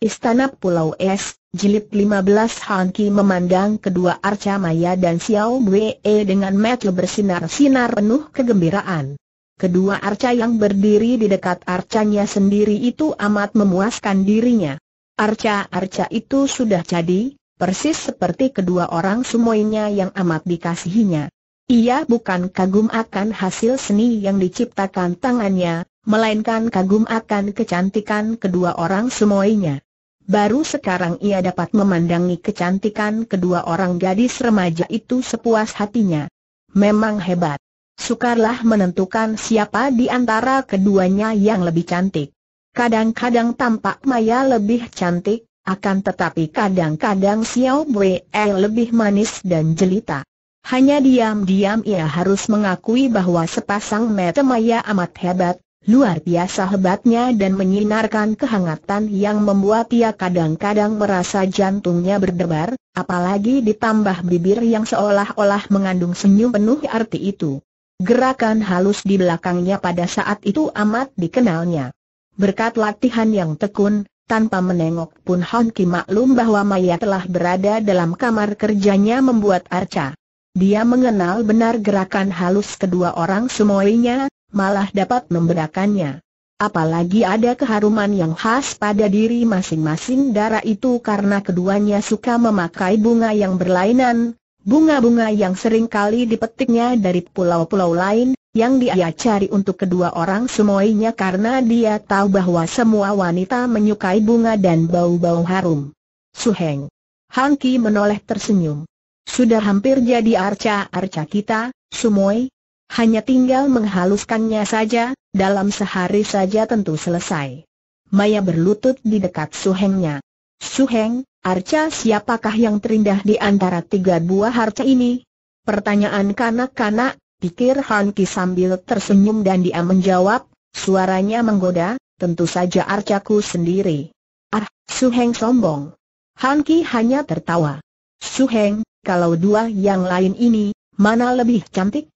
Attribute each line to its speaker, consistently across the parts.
Speaker 1: Istana Pulau Es, Jilid 15 Ki memandang kedua arca maya dan Xiao Wei e dengan mata bersinar-sinar penuh kegembiraan. Kedua arca yang berdiri di dekat arcanya sendiri itu amat memuaskan dirinya. Arca-arca itu sudah jadi, persis seperti kedua orang semuanya yang amat dikasihinya. Ia bukan kagum akan hasil seni yang diciptakan tangannya, melainkan kagum akan kecantikan kedua orang semuanya. Baru sekarang ia dapat memandangi kecantikan kedua orang gadis remaja itu sepuas hatinya. Memang hebat. Sukarlah menentukan siapa di antara keduanya yang lebih cantik. Kadang-kadang tampak Maya lebih cantik, akan tetapi kadang-kadang Xiao Wei lebih manis dan jelita. Hanya diam-diam ia harus mengakui bahwa sepasang mata Maya amat hebat, Luar biasa hebatnya dan menyinarkan kehangatan yang membuat ia kadang-kadang merasa jantungnya berdebar, apalagi ditambah bibir yang seolah-olah mengandung senyum penuh arti itu. Gerakan halus di belakangnya pada saat itu amat dikenalnya. Berkat latihan yang tekun, tanpa menengok pun Hon Ki maklum bahwa Maya telah berada dalam kamar kerjanya membuat arca. Dia mengenal benar gerakan halus kedua orang semuanya, malah dapat memberakannya. Apalagi ada keharuman yang khas pada diri masing-masing darah itu karena keduanya suka memakai bunga yang berlainan, bunga-bunga yang sering kali dipetiknya dari pulau-pulau lain, yang dia cari untuk kedua orang semuanya karena dia tahu bahwa semua wanita menyukai bunga dan bau-bau harum. Suheng. Hangki menoleh tersenyum. Sudah hampir jadi arca-arca kita, Sumoy, hanya tinggal menghaluskannya saja, dalam sehari saja tentu selesai. Maya berlutut di dekat suhengnya. Suheng, arca siapakah yang terindah di antara tiga buah harca ini? Pertanyaan kanak-kanak, pikir Han Ki sambil tersenyum dan dia menjawab, suaranya menggoda, tentu saja arcaku sendiri. Ah, Suheng sombong. Han Ki hanya tertawa. Suheng, kalau dua yang lain ini, mana lebih cantik?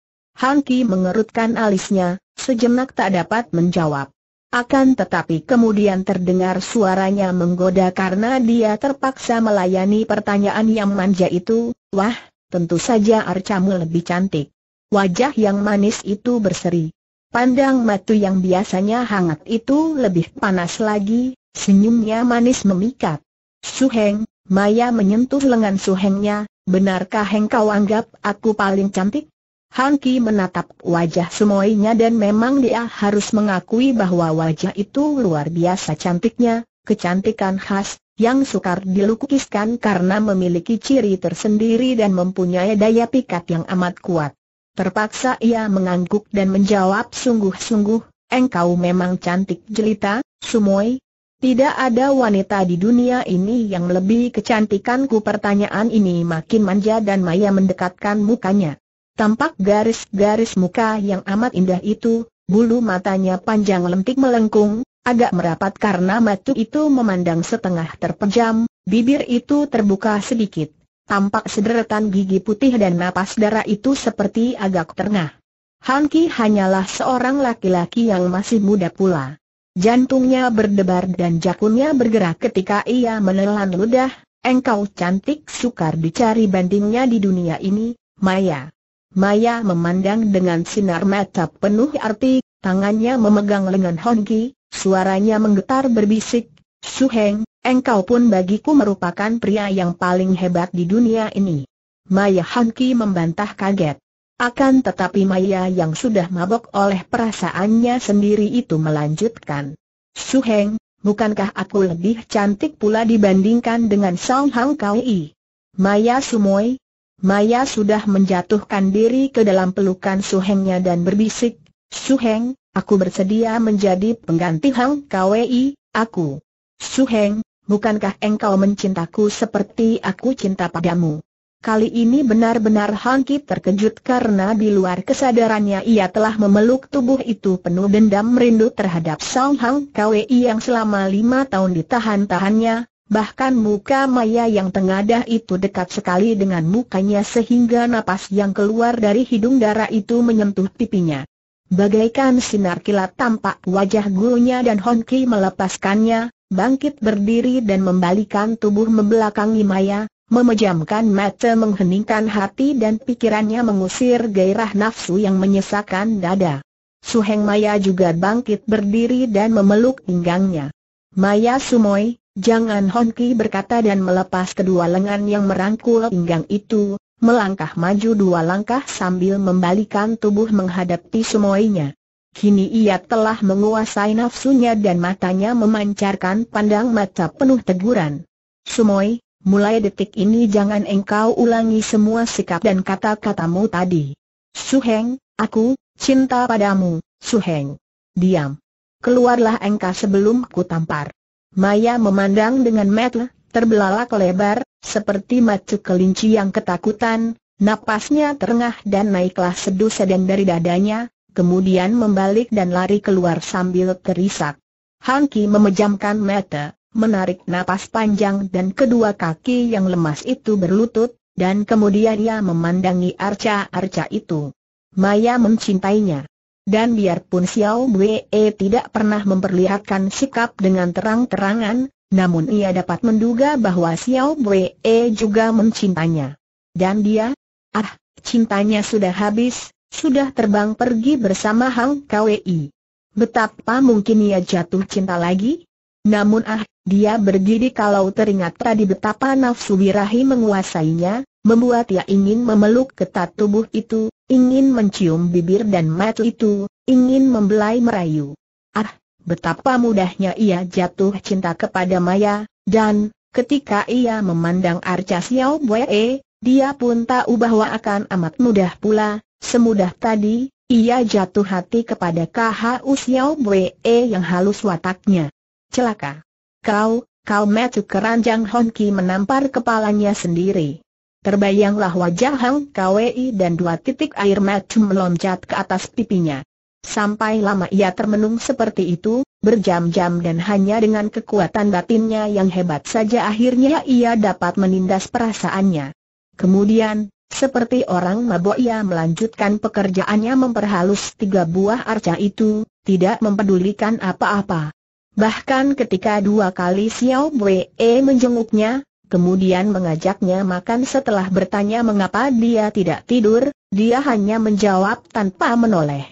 Speaker 1: Ki mengerutkan alisnya, sejenak tak dapat menjawab. Akan tetapi kemudian terdengar suaranya menggoda karena dia terpaksa melayani pertanyaan yang manja itu, wah, tentu saja arcamu lebih cantik. Wajah yang manis itu berseri. Pandang matu yang biasanya hangat itu lebih panas lagi, senyumnya manis memikat. Suheng, Maya menyentuh lengan Suhengnya, benarkah Heng anggap aku paling cantik? Ki menatap wajah semuanya dan memang dia harus mengakui bahwa wajah itu luar biasa cantiknya, kecantikan khas, yang sukar dilukiskan karena memiliki ciri tersendiri dan mempunyai daya pikat yang amat kuat. Terpaksa ia mengangguk dan menjawab sungguh-sungguh, engkau memang cantik jelita, Sumoy. Tidak ada wanita di dunia ini yang lebih kecantikanku pertanyaan ini makin manja dan Maya mendekatkan mukanya. Tampak garis-garis muka yang amat indah itu, bulu matanya panjang lentik melengkung, agak merapat karena mata itu memandang setengah terpejam, bibir itu terbuka sedikit. Tampak sederetan gigi putih dan napas darah itu seperti agak terengah. Han Ki hanyalah seorang laki-laki yang masih muda pula. Jantungnya berdebar dan jakunnya bergerak ketika ia menelan ludah, engkau cantik sukar dicari bandingnya di dunia ini, Maya. Maya memandang dengan sinar mata penuh arti, tangannya memegang lengan Hongki, suaranya menggetar berbisik, Suheng, engkau pun bagiku merupakan pria yang paling hebat di dunia ini. Maya Hongki membantah kaget. Akan tetapi Maya yang sudah mabok oleh perasaannya sendiri itu melanjutkan. Suheng, bukankah aku lebih cantik pula dibandingkan dengan Song Hang Kau I? Maya Sumoy, Maya sudah menjatuhkan diri ke dalam pelukan Suhengnya dan berbisik, Suheng, aku bersedia menjadi pengganti Hang Kwei, aku. Suheng, bukankah engkau mencintaku seperti aku cinta padamu? Kali ini benar-benar Hang Ki terkejut karena di luar kesadarannya ia telah memeluk tubuh itu penuh dendam merindu terhadap Song Hang Kwei yang selama lima tahun ditahan-tahannya, Bahkan muka Maya yang tengadah itu dekat sekali dengan mukanya sehingga napas yang keluar dari hidung darah itu menyentuh pipinya. Bagaikan sinar kilat tampak wajah gurunya dan Honki melepaskannya, bangkit berdiri dan membalikan tubuh membelakangi Maya, memejamkan mata mengheningkan hati dan pikirannya mengusir gairah nafsu yang menyesakan dada. Suheng Maya juga bangkit berdiri dan memeluk pinggangnya. Maya Sumoy, Jangan Honki berkata dan melepas kedua lengan yang merangkul pinggang itu, melangkah maju dua langkah sambil membalikan tubuh menghadapi semuanya. Kini ia telah menguasai nafsunya dan matanya memancarkan pandang mata penuh teguran. Sumoy, mulai detik ini jangan engkau ulangi semua sikap dan kata-katamu tadi. Suheng, aku, cinta padamu, Suheng. Diam. Keluarlah engkau sebelum ku tampar. Maya memandang dengan mata terbelalak lebar, seperti macu kelinci yang ketakutan, napasnya terengah dan naiklah sedu sedan dari dadanya, kemudian membalik dan lari keluar sambil terisak. Hanki memejamkan mata, menarik napas panjang dan kedua kaki yang lemas itu berlutut, dan kemudian ia memandangi arca-arca itu. Maya mencintainya. Dan biarpun Xiao Wei tidak pernah memperlihatkan sikap dengan terang-terangan, namun ia dapat menduga bahwa Xiao Wei juga mencintainya. Dan dia, ah, cintanya sudah habis, sudah terbang pergi bersama Hang Kwei. Betapa mungkin ia jatuh cinta lagi? Namun ah, dia berdiri kalau teringat tadi betapa nafsu birahi menguasainya, membuat ia ingin memeluk ketat tubuh itu, ingin mencium bibir dan mata itu, ingin membelai merayu. Ah, betapa mudahnya ia jatuh cinta kepada Maya, dan, ketika ia memandang Arca Xiao Wei, dia pun tahu bahwa akan amat mudah pula, semudah tadi, ia jatuh hati kepada KHU Xiao Wei yang halus wataknya. Celaka! Kau, kau metu keranjang Honki menampar kepalanya sendiri. Terbayanglah wajah Hang Kwei dan dua titik air mata melompat ke atas pipinya. Sampai lama ia termenung seperti itu, berjam-jam dan hanya dengan kekuatan batinnya yang hebat saja akhirnya ia dapat menindas perasaannya. Kemudian, seperti orang mabok ia melanjutkan pekerjaannya memperhalus tiga buah arca itu, tidak mempedulikan apa-apa. Bahkan ketika dua kali Xiao Wei menjenguknya, kemudian mengajaknya makan setelah bertanya mengapa dia tidak tidur, dia hanya menjawab tanpa menoleh.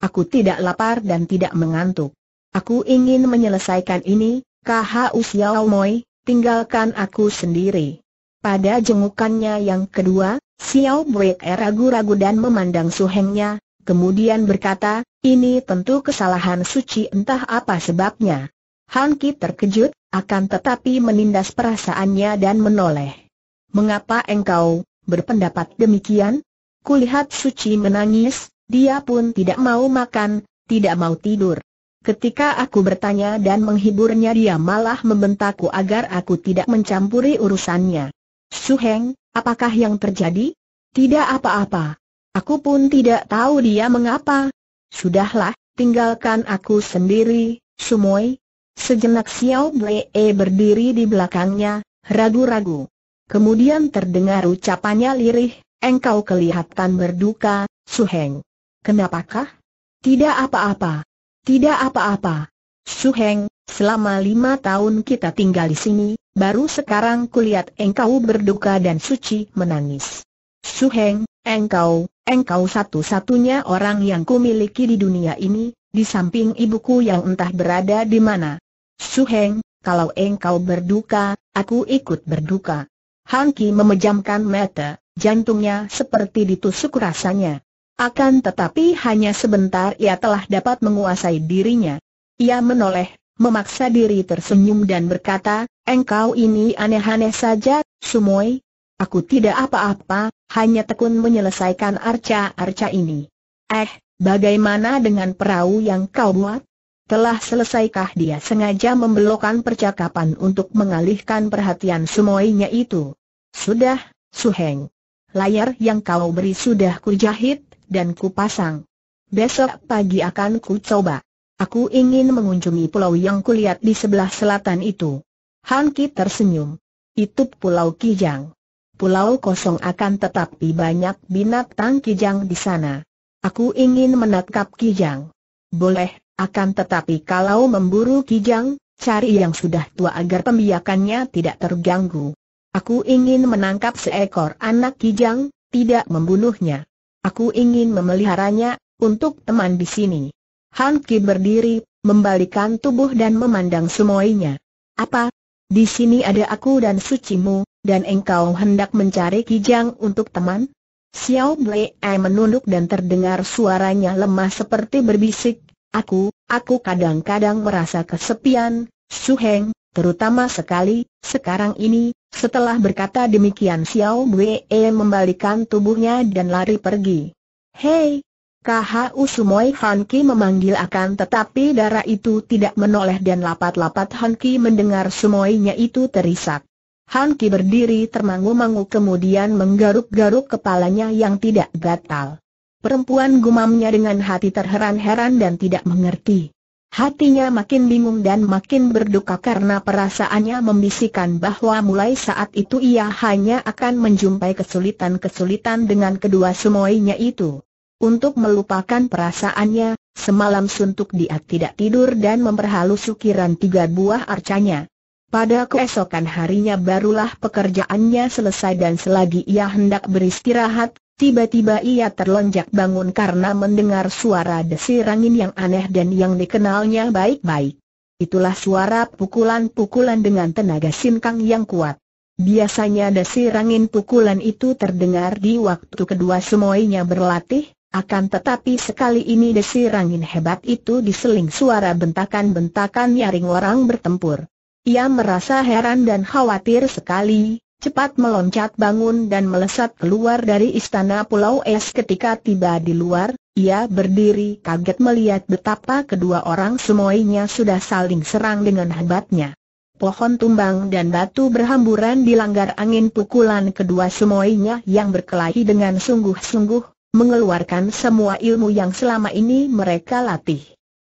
Speaker 1: Aku tidak lapar dan tidak mengantuk. Aku ingin menyelesaikan ini, KH Xiao tinggalkan aku sendiri. Pada jengukannya yang kedua, Xiao Break ragu-ragu dan memandang suhengnya, kemudian berkata, ini tentu kesalahan suci entah apa sebabnya. Han Ki terkejut, akan tetapi menindas perasaannya dan menoleh. Mengapa engkau berpendapat demikian? Kulihat Suci menangis, dia pun tidak mau makan, tidak mau tidur. Ketika aku bertanya dan menghiburnya dia malah membentakku agar aku tidak mencampuri urusannya. Suheng, apakah yang terjadi? Tidak apa-apa. Aku pun tidak tahu dia mengapa. Sudahlah, tinggalkan aku sendiri, Sumoi, Sejenak Xiao Blee berdiri di belakangnya, ragu-ragu. Kemudian terdengar ucapannya lirih, engkau kelihatan berduka, Su Suheng. Kenapakah? Tidak apa-apa. Tidak apa-apa. Su Heng, selama lima tahun kita tinggal di sini, baru sekarang kulihat engkau berduka dan suci menangis. Su Heng, engkau, engkau satu-satunya orang yang kumiliki di dunia ini, di samping ibuku yang entah berada di mana. Suheng, kalau engkau berduka, aku ikut berduka. Han Ki memejamkan mata, jantungnya seperti ditusuk rasanya. Akan tetapi hanya sebentar ia telah dapat menguasai dirinya. Ia menoleh, memaksa diri tersenyum dan berkata, engkau ini aneh-aneh saja, Sumoy. Aku tidak apa-apa, hanya tekun menyelesaikan arca-arca ini. Eh, bagaimana dengan perahu yang kau buat? Telah selesaikah dia sengaja membelokkan percakapan untuk mengalihkan perhatian semuanya itu? Sudah, Suheng. Layar yang kau beri sudah kujahit, dan kupasang. Besok pagi akan ku coba. Aku ingin mengunjungi pulau yang kulihat di sebelah selatan itu. Han Ki tersenyum. Itu pulau Kijang. Pulau kosong akan tetapi banyak binatang Kijang di sana. Aku ingin menangkap Kijang. Boleh, akan tetapi kalau memburu kijang, cari yang sudah tua agar pembiakannya tidak terganggu. Aku ingin menangkap seekor anak kijang, tidak membunuhnya. Aku ingin memeliharanya, untuk teman di sini. Han Ki berdiri, membalikan tubuh dan memandang semuanya. Apa? Di sini ada aku dan sucimu, dan engkau hendak mencari kijang untuk teman? Xiao Blei menunduk dan terdengar suaranya lemah seperti berbisik, Aku, aku kadang-kadang merasa kesepian, Su Heng, terutama sekali, sekarang ini, setelah berkata demikian Xiao Wei membalikan tubuhnya dan lari pergi. Hei! KHU Sumoi Ki memanggil akan tetapi darah itu tidak menoleh dan lapat-lapat Ki mendengar Sumoinya itu terisak. Han Ki berdiri termangu-mangu kemudian menggaruk-garuk kepalanya yang tidak gatal. Perempuan gumamnya dengan hati terheran-heran dan tidak mengerti. Hatinya makin bingung dan makin berduka karena perasaannya membisikkan bahwa mulai saat itu ia hanya akan menjumpai kesulitan-kesulitan dengan kedua semuanya itu. Untuk melupakan perasaannya, semalam suntuk dia tidak tidur dan memperhalus ukiran tiga buah arcanya. Pada keesokan harinya barulah pekerjaannya selesai dan selagi ia hendak beristirahat, Tiba-tiba ia terlonjak bangun karena mendengar suara desir angin yang aneh dan yang dikenalnya baik-baik. Itulah suara pukulan-pukulan dengan tenaga sinkang yang kuat. Biasanya desir angin pukulan itu terdengar di waktu kedua semuanya berlatih, akan tetapi sekali ini desir angin hebat itu diseling suara bentakan-bentakan nyaring orang bertempur. Ia merasa heran dan khawatir sekali, cepat meloncat bangun dan melesat keluar dari istana Pulau Es ketika tiba di luar, ia berdiri kaget melihat betapa kedua orang semuanya sudah saling serang dengan hebatnya. Pohon tumbang dan batu berhamburan dilanggar angin pukulan kedua semuanya yang berkelahi dengan sungguh-sungguh, mengeluarkan semua ilmu yang selama ini mereka latih.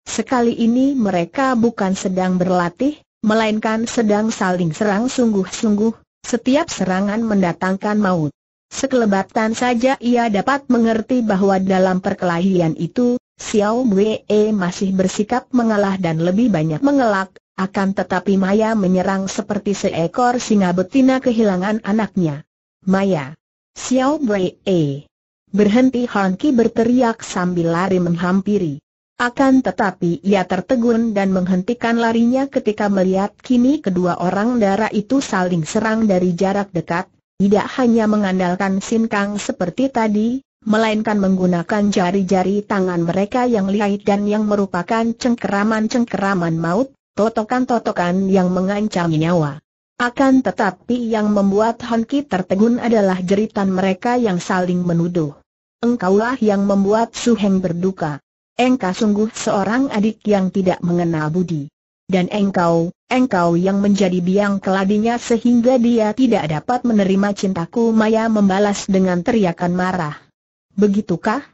Speaker 1: Sekali ini mereka bukan sedang berlatih, melainkan sedang saling serang sungguh-sungguh, setiap serangan mendatangkan maut. Sekelebatan saja ia dapat mengerti bahwa dalam perkelahian itu, Xiao Wei masih bersikap mengalah dan lebih banyak mengelak, akan tetapi Maya menyerang seperti seekor singa betina kehilangan anaknya. Maya. Xiao Wei. Berhenti Hanki berteriak sambil lari menghampiri. Akan tetapi ia tertegun dan menghentikan larinya ketika melihat kini kedua orang darah itu saling serang dari jarak dekat, tidak hanya mengandalkan sinkang seperti tadi, melainkan menggunakan jari-jari tangan mereka yang lihai dan yang merupakan cengkeraman-cengkeraman maut, totokan-totokan yang mengancam nyawa. Akan tetapi yang membuat Honki tertegun adalah jeritan mereka yang saling menuduh. Engkaulah yang membuat Su Heng berduka engkau sungguh seorang adik yang tidak mengenal budi. Dan engkau, engkau yang menjadi biang keladinya sehingga dia tidak dapat menerima cintaku Maya membalas dengan teriakan marah. Begitukah?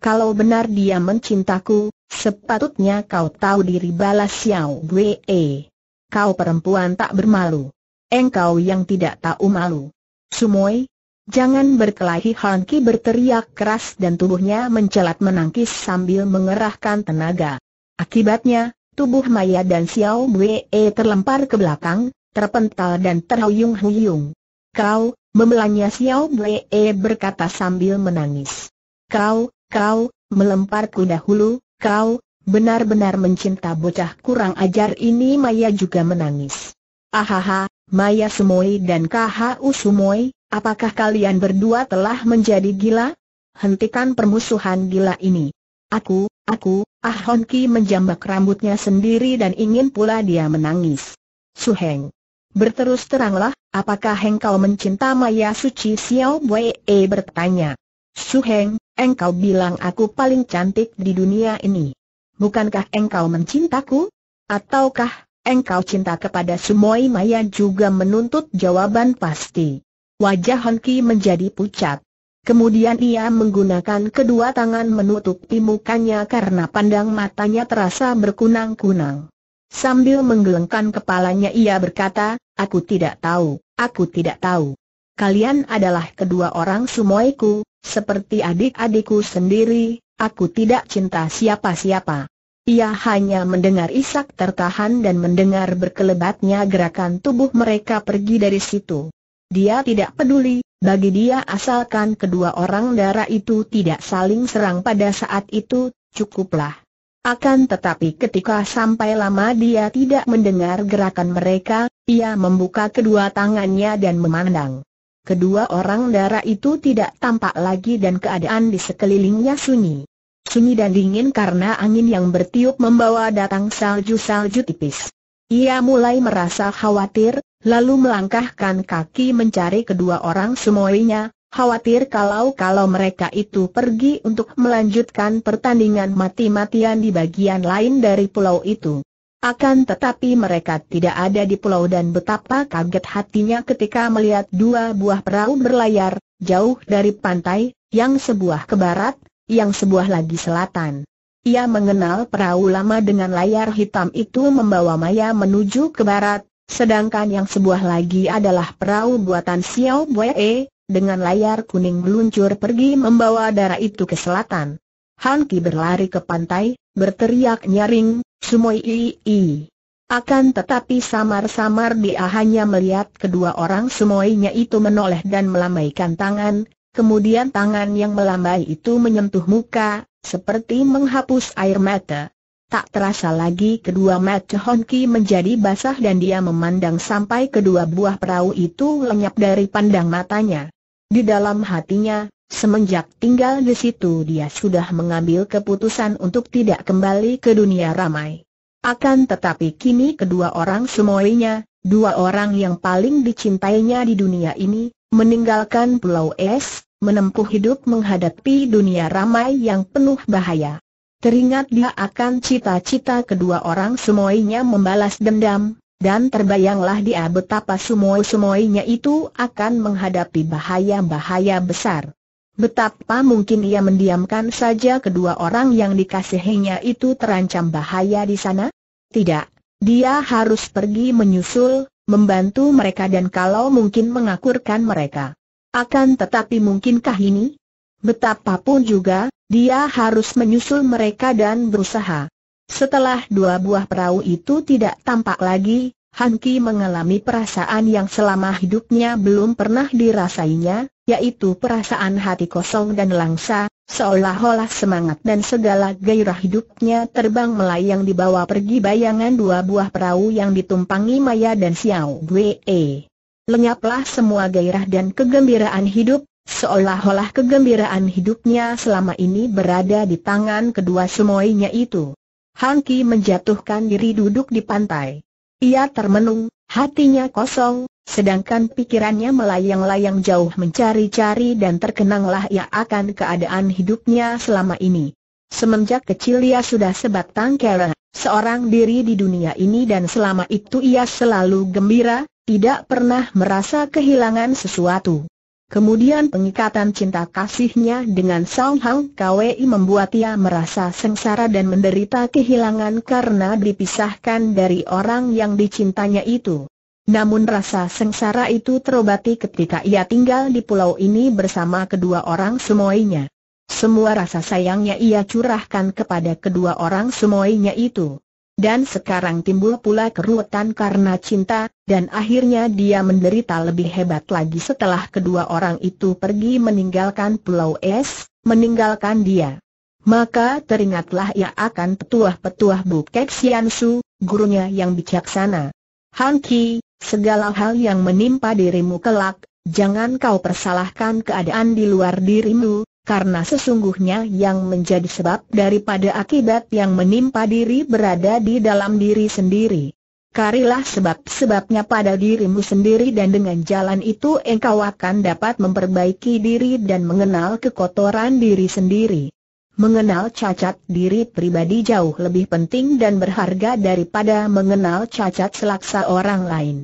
Speaker 1: Kalau benar dia mencintaku, sepatutnya kau tahu diri balas Xiao Wei. Kau perempuan tak bermalu. Engkau yang tidak tahu malu. Sumoi, Jangan berkelahi Han berteriak keras dan tubuhnya mencelat menangkis sambil mengerahkan tenaga. Akibatnya, tubuh Maya dan Xiao Wei terlempar ke belakang, terpental dan terhuyung-huyung. Kau, membelanya Xiao Wei berkata sambil menangis. Kau, kau, melemparku dahulu, kau, benar-benar mencinta bocah kurang ajar ini Maya juga menangis. Ahaha, Maya Sumoi dan KHU Sumoi, Apakah kalian berdua telah menjadi gila? Hentikan permusuhan gila ini. Aku, aku, Ah Hon Ki menjambak rambutnya sendiri dan ingin pula dia menangis. Su Heng, Berterus teranglah, apakah engkau mencinta Maya Suci Xiao Wei e bertanya. Heng, engkau bilang aku paling cantik di dunia ini. Bukankah engkau mencintaku? Ataukah engkau cinta kepada Sumoi Maya juga menuntut jawaban pasti. Wajah Honki menjadi pucat. Kemudian ia menggunakan kedua tangan menutupi mukanya karena pandang matanya terasa berkunang-kunang. Sambil menggelengkan kepalanya ia berkata, Aku tidak tahu, aku tidak tahu. Kalian adalah kedua orang sumoiku, seperti adik-adikku sendiri, aku tidak cinta siapa-siapa. Ia hanya mendengar isak tertahan dan mendengar berkelebatnya gerakan tubuh mereka pergi dari situ. Dia tidak peduli, bagi dia asalkan kedua orang darah itu tidak saling serang pada saat itu, cukuplah. Akan tetapi ketika sampai lama dia tidak mendengar gerakan mereka, ia membuka kedua tangannya dan memandang. Kedua orang darah itu tidak tampak lagi dan keadaan di sekelilingnya sunyi. Sunyi dan dingin karena angin yang bertiup membawa datang salju-salju tipis. Ia mulai merasa khawatir, lalu melangkahkan kaki mencari kedua orang semuanya, khawatir kalau-kalau mereka itu pergi untuk melanjutkan pertandingan mati-matian di bagian lain dari pulau itu. Akan tetapi mereka tidak ada di pulau dan betapa kaget hatinya ketika melihat dua buah perahu berlayar, jauh dari pantai, yang sebuah ke barat, yang sebuah lagi selatan. Ia mengenal perahu lama dengan layar hitam itu membawa Maya menuju ke barat, sedangkan yang sebuah lagi adalah perahu buatan Xiao Wei dengan layar kuning meluncur pergi membawa darah itu ke selatan. Han Ki berlari ke pantai, berteriak nyaring, Sumoi Ii. Akan tetapi samar-samar dia hanya melihat kedua orang semuanya itu menoleh dan melambaikan tangan, kemudian tangan yang melambai itu menyentuh muka, seperti menghapus air mata. Tak terasa lagi kedua mata Honki menjadi basah dan dia memandang sampai kedua buah perahu itu lenyap dari pandang matanya. Di dalam hatinya, semenjak tinggal di situ dia sudah mengambil keputusan untuk tidak kembali ke dunia ramai. Akan tetapi kini kedua orang semuanya, dua orang yang paling dicintainya di dunia ini, meninggalkan Pulau Es, menempuh hidup menghadapi dunia ramai yang penuh bahaya. Teringat dia akan cita-cita kedua orang semuanya membalas dendam, dan terbayanglah dia betapa semua-semuanya itu akan menghadapi bahaya-bahaya besar. Betapa mungkin ia mendiamkan saja kedua orang yang dikasihinya itu terancam bahaya di sana? Tidak, dia harus pergi menyusul, membantu mereka dan kalau mungkin mengakurkan mereka. Akan tetapi mungkinkah ini? Betapapun juga, dia harus menyusul mereka dan berusaha. Setelah dua buah perahu itu tidak tampak lagi, Han Ki mengalami perasaan yang selama hidupnya belum pernah dirasainya, yaitu perasaan hati kosong dan langsa, seolah-olah semangat dan segala gairah hidupnya terbang melayang dibawa pergi bayangan dua buah perahu yang ditumpangi Maya dan Xiao Wei lenyaplah semua gairah dan kegembiraan hidup, seolah-olah kegembiraan hidupnya selama ini berada di tangan kedua semuanya itu. Han menjatuhkan diri duduk di pantai. Ia termenung, hatinya kosong, sedangkan pikirannya melayang-layang jauh mencari-cari dan terkenanglah ia akan keadaan hidupnya selama ini. Semenjak kecil ia sudah sebatang kera, seorang diri di dunia ini dan selama itu ia selalu gembira, tidak pernah merasa kehilangan sesuatu. Kemudian pengikatan cinta kasihnya dengan Song Hang Kwei membuat ia merasa sengsara dan menderita kehilangan karena dipisahkan dari orang yang dicintanya itu. Namun rasa sengsara itu terobati ketika ia tinggal di pulau ini bersama kedua orang semuanya. Semua rasa sayangnya ia curahkan kepada kedua orang semuanya itu. Dan sekarang timbul pula keruwetan karena cinta, dan akhirnya dia menderita lebih hebat lagi setelah kedua orang itu pergi meninggalkan Pulau Es, meninggalkan dia. Maka teringatlah ia akan petuah-petuah Sian Su, gurunya yang bijaksana. Han Ki, segala hal yang menimpa dirimu kelak, jangan kau persalahkan keadaan di luar dirimu, karena sesungguhnya yang menjadi sebab daripada akibat yang menimpa diri berada di dalam diri sendiri. Karilah sebab-sebabnya pada dirimu sendiri dan dengan jalan itu engkau akan dapat memperbaiki diri dan mengenal kekotoran diri sendiri. Mengenal cacat diri pribadi jauh lebih penting dan berharga daripada mengenal cacat selaksa orang lain.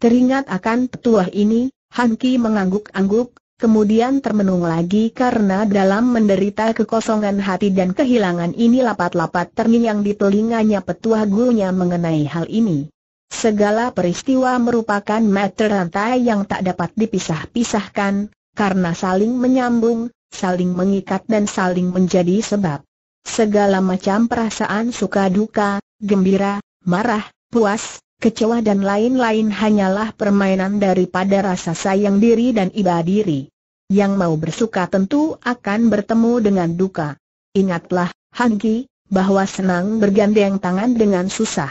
Speaker 1: Teringat akan petuah ini, Hanki mengangguk-angguk, kemudian termenung lagi karena dalam menderita kekosongan hati dan kehilangan ini lapat-lapat terngiang di telinganya petua gurunya mengenai hal ini. Segala peristiwa merupakan mata rantai yang tak dapat dipisah-pisahkan, karena saling menyambung, saling mengikat dan saling menjadi sebab. Segala macam perasaan suka duka, gembira, marah, puas, Kecewa dan lain-lain hanyalah permainan daripada rasa sayang diri dan iba diri. Yang mau bersuka tentu akan bertemu dengan duka. Ingatlah, Hanki, bahwa senang bergandeng tangan dengan susah.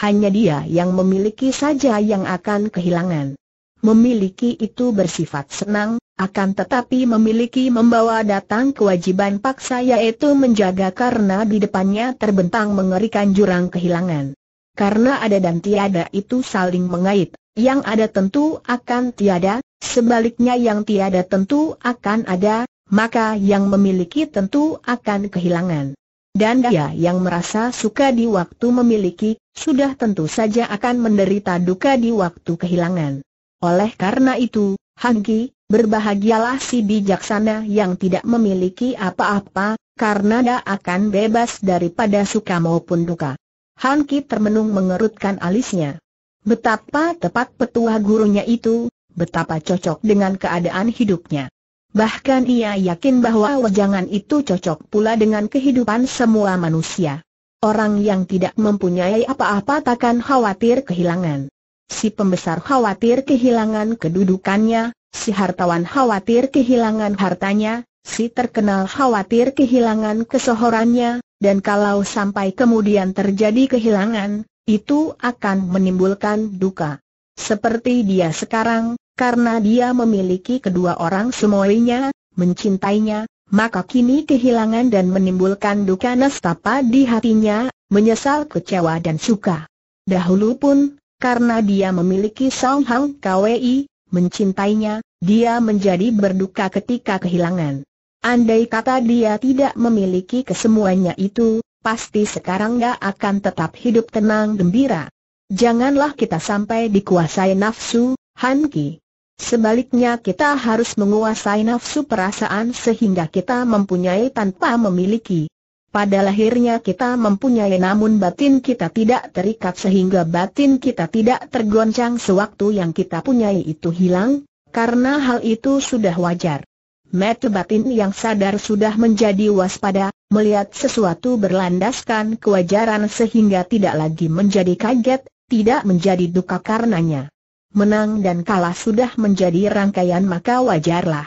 Speaker 1: Hanya dia yang memiliki saja yang akan kehilangan. Memiliki itu bersifat senang, akan tetapi memiliki membawa datang kewajiban paksa yaitu menjaga karena di depannya terbentang mengerikan jurang kehilangan karena ada dan tiada itu saling mengait, yang ada tentu akan tiada, sebaliknya yang tiada tentu akan ada, maka yang memiliki tentu akan kehilangan. Dan dia yang merasa suka di waktu memiliki, sudah tentu saja akan menderita duka di waktu kehilangan. Oleh karena itu, Hangki, berbahagialah si bijaksana yang tidak memiliki apa-apa, karena dia akan bebas daripada suka maupun duka. Han Ki termenung mengerutkan alisnya. Betapa tepat petua gurunya itu, betapa cocok dengan keadaan hidupnya. Bahkan ia yakin bahwa wejangan itu cocok pula dengan kehidupan semua manusia. Orang yang tidak mempunyai apa-apa takkan khawatir kehilangan. Si pembesar khawatir kehilangan kedudukannya, si hartawan khawatir kehilangan hartanya, si terkenal khawatir kehilangan kesohorannya, dan kalau sampai kemudian terjadi kehilangan, itu akan menimbulkan duka. Seperti dia sekarang, karena dia memiliki kedua orang semuanya, mencintainya, maka kini kehilangan dan menimbulkan duka nestapa di hatinya, menyesal kecewa dan suka. Dahulu pun, karena dia memiliki Song Hang Kwei, mencintainya, dia menjadi berduka ketika kehilangan. Andai kata dia tidak memiliki kesemuanya itu, pasti sekarang dia akan tetap hidup tenang gembira. Janganlah kita sampai dikuasai nafsu, Han Ki. Sebaliknya kita harus menguasai nafsu perasaan sehingga kita mempunyai tanpa memiliki. Pada lahirnya kita mempunyai namun batin kita tidak terikat sehingga batin kita tidak tergoncang sewaktu yang kita punyai itu hilang, karena hal itu sudah wajar. Mata batin yang sadar sudah menjadi waspada, melihat sesuatu berlandaskan kewajaran sehingga tidak lagi menjadi kaget, tidak menjadi duka karenanya. Menang dan kalah sudah menjadi rangkaian maka wajarlah.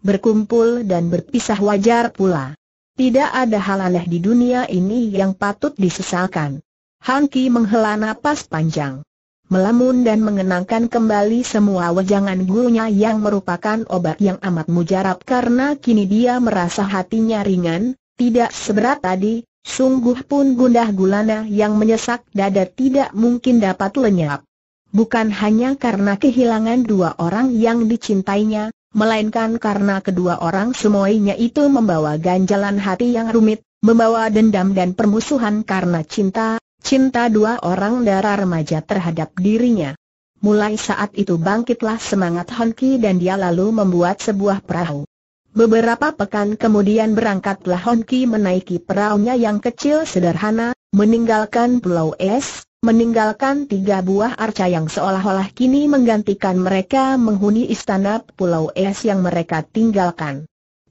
Speaker 1: Berkumpul dan berpisah wajar pula. Tidak ada hal aneh di dunia ini yang patut disesalkan. Hanki menghela napas panjang melamun dan mengenangkan kembali semua wejangan gurunya yang merupakan obat yang amat mujarab karena kini dia merasa hatinya ringan, tidak seberat tadi, sungguh pun gundah gulana yang menyesak dada tidak mungkin dapat lenyap. Bukan hanya karena kehilangan dua orang yang dicintainya, melainkan karena kedua orang semuanya itu membawa ganjalan hati yang rumit, membawa dendam dan permusuhan karena cinta, cinta dua orang darah remaja terhadap dirinya. Mulai saat itu bangkitlah semangat Honki dan dia lalu membuat sebuah perahu. Beberapa pekan kemudian berangkatlah Honki menaiki perahunya yang kecil sederhana, meninggalkan Pulau Es, meninggalkan tiga buah arca yang seolah-olah kini menggantikan mereka menghuni istana Pulau Es yang mereka tinggalkan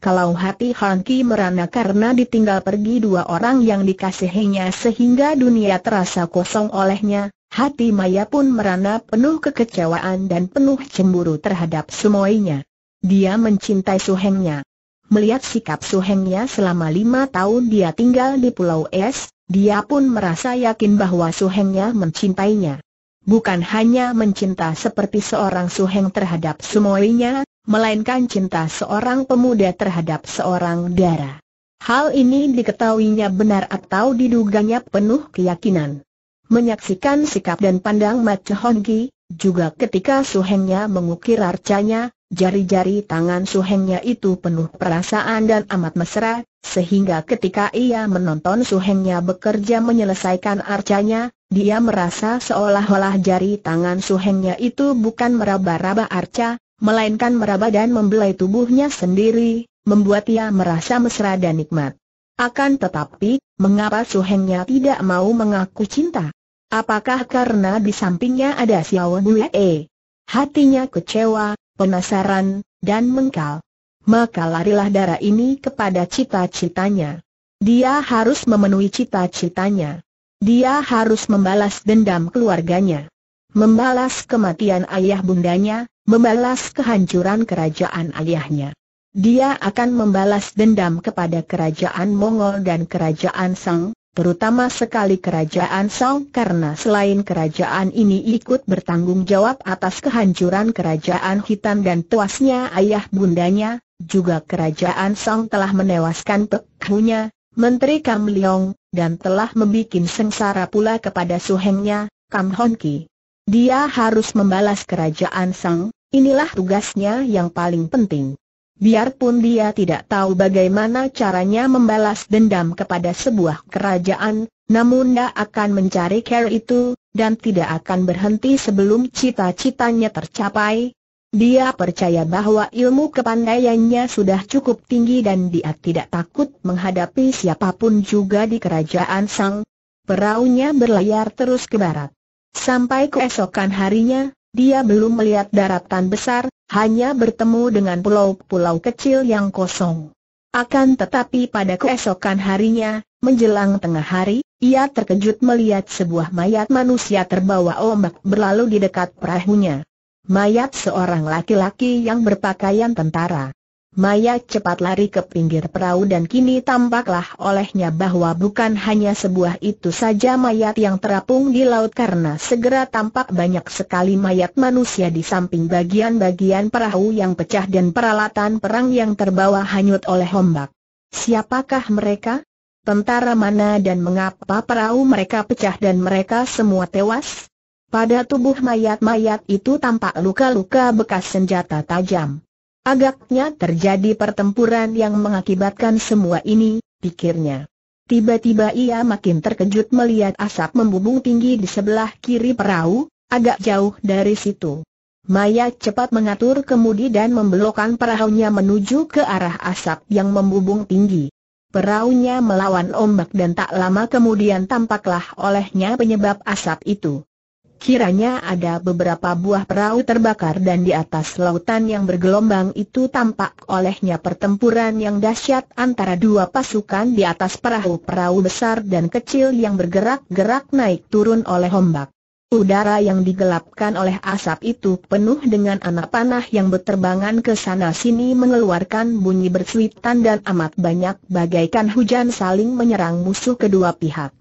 Speaker 1: kalau hati Han Ki merana karena ditinggal pergi dua orang yang dikasihinya sehingga dunia terasa kosong olehnya, hati Maya pun merana penuh kekecewaan dan penuh cemburu terhadap semuanya. Dia mencintai suhengnya. Melihat sikap suhengnya selama lima tahun dia tinggal di Pulau Es, dia pun merasa yakin bahwa suhengnya mencintainya. Bukan hanya mencinta seperti seorang suheng terhadap semuanya, melainkan cinta seorang pemuda terhadap seorang dara. Hal ini diketahuinya benar atau diduganya penuh keyakinan. Menyaksikan sikap dan pandang Mat Hongki, juga ketika suhengnya mengukir arcanya, jari-jari tangan suhengnya itu penuh perasaan dan amat mesra, sehingga ketika ia menonton suhengnya bekerja menyelesaikan arcanya, dia merasa seolah-olah jari tangan suhengnya itu bukan meraba-raba arca, melainkan meraba dan membelai tubuhnya sendiri, membuat ia merasa mesra dan nikmat. Akan tetapi, mengapa suhengnya tidak mau mengaku cinta? Apakah karena di sampingnya ada Xiao Wee? Hatinya kecewa, penasaran, dan mengkal. Maka larilah darah ini kepada cita-citanya. Dia harus memenuhi cita-citanya. Dia harus membalas dendam keluarganya. Membalas kematian ayah bundanya, membalas kehancuran kerajaan ayahnya. Dia akan membalas dendam kepada kerajaan Mongol dan kerajaan Sang, terutama sekali kerajaan Sang karena selain kerajaan ini ikut bertanggung jawab atas kehancuran kerajaan hitam dan tuasnya ayah bundanya, juga kerajaan Sang telah menewaskan pekhunya, Menteri Kam Leong, dan telah membuat sengsara pula kepada suhengnya, Kam Hon Ki. Dia harus membalas kerajaan Sang, Inilah tugasnya yang paling penting. Biarpun dia tidak tahu bagaimana caranya membalas dendam kepada sebuah kerajaan, namun dia akan mencari care itu, dan tidak akan berhenti sebelum cita-citanya tercapai. Dia percaya bahwa ilmu kepandaiannya sudah cukup tinggi dan dia tidak takut menghadapi siapapun juga di kerajaan Sang. Perahunya berlayar terus ke barat. Sampai keesokan harinya, dia belum melihat daratan besar, hanya bertemu dengan pulau-pulau kecil yang kosong. Akan tetapi pada keesokan harinya, menjelang tengah hari, ia terkejut melihat sebuah mayat manusia terbawa ombak berlalu di dekat perahunya. Mayat seorang laki-laki yang berpakaian tentara. Maya cepat lari ke pinggir perahu dan kini tampaklah olehnya bahwa bukan hanya sebuah itu saja mayat yang terapung di laut karena segera tampak banyak sekali mayat manusia di samping bagian-bagian perahu yang pecah dan peralatan perang yang terbawa hanyut oleh ombak. Siapakah mereka? Tentara mana dan mengapa perahu mereka pecah dan mereka semua tewas? Pada tubuh mayat-mayat itu tampak luka-luka bekas senjata tajam. Agaknya terjadi pertempuran yang mengakibatkan semua ini, pikirnya. Tiba-tiba ia makin terkejut melihat asap membubung tinggi di sebelah kiri perahu, agak jauh dari situ. Maya cepat mengatur kemudi dan membelokkan perahunya menuju ke arah asap yang membubung tinggi. Perahunya melawan ombak dan tak lama kemudian tampaklah olehnya penyebab asap itu. Kiranya ada beberapa buah perahu terbakar dan di atas lautan yang bergelombang itu tampak olehnya pertempuran yang dahsyat antara dua pasukan di atas perahu-perahu besar dan kecil yang bergerak-gerak naik turun oleh ombak. Udara yang digelapkan oleh asap itu penuh dengan anak panah yang berterbangan ke sana-sini mengeluarkan bunyi bersuitan dan amat banyak bagaikan hujan saling menyerang musuh kedua pihak.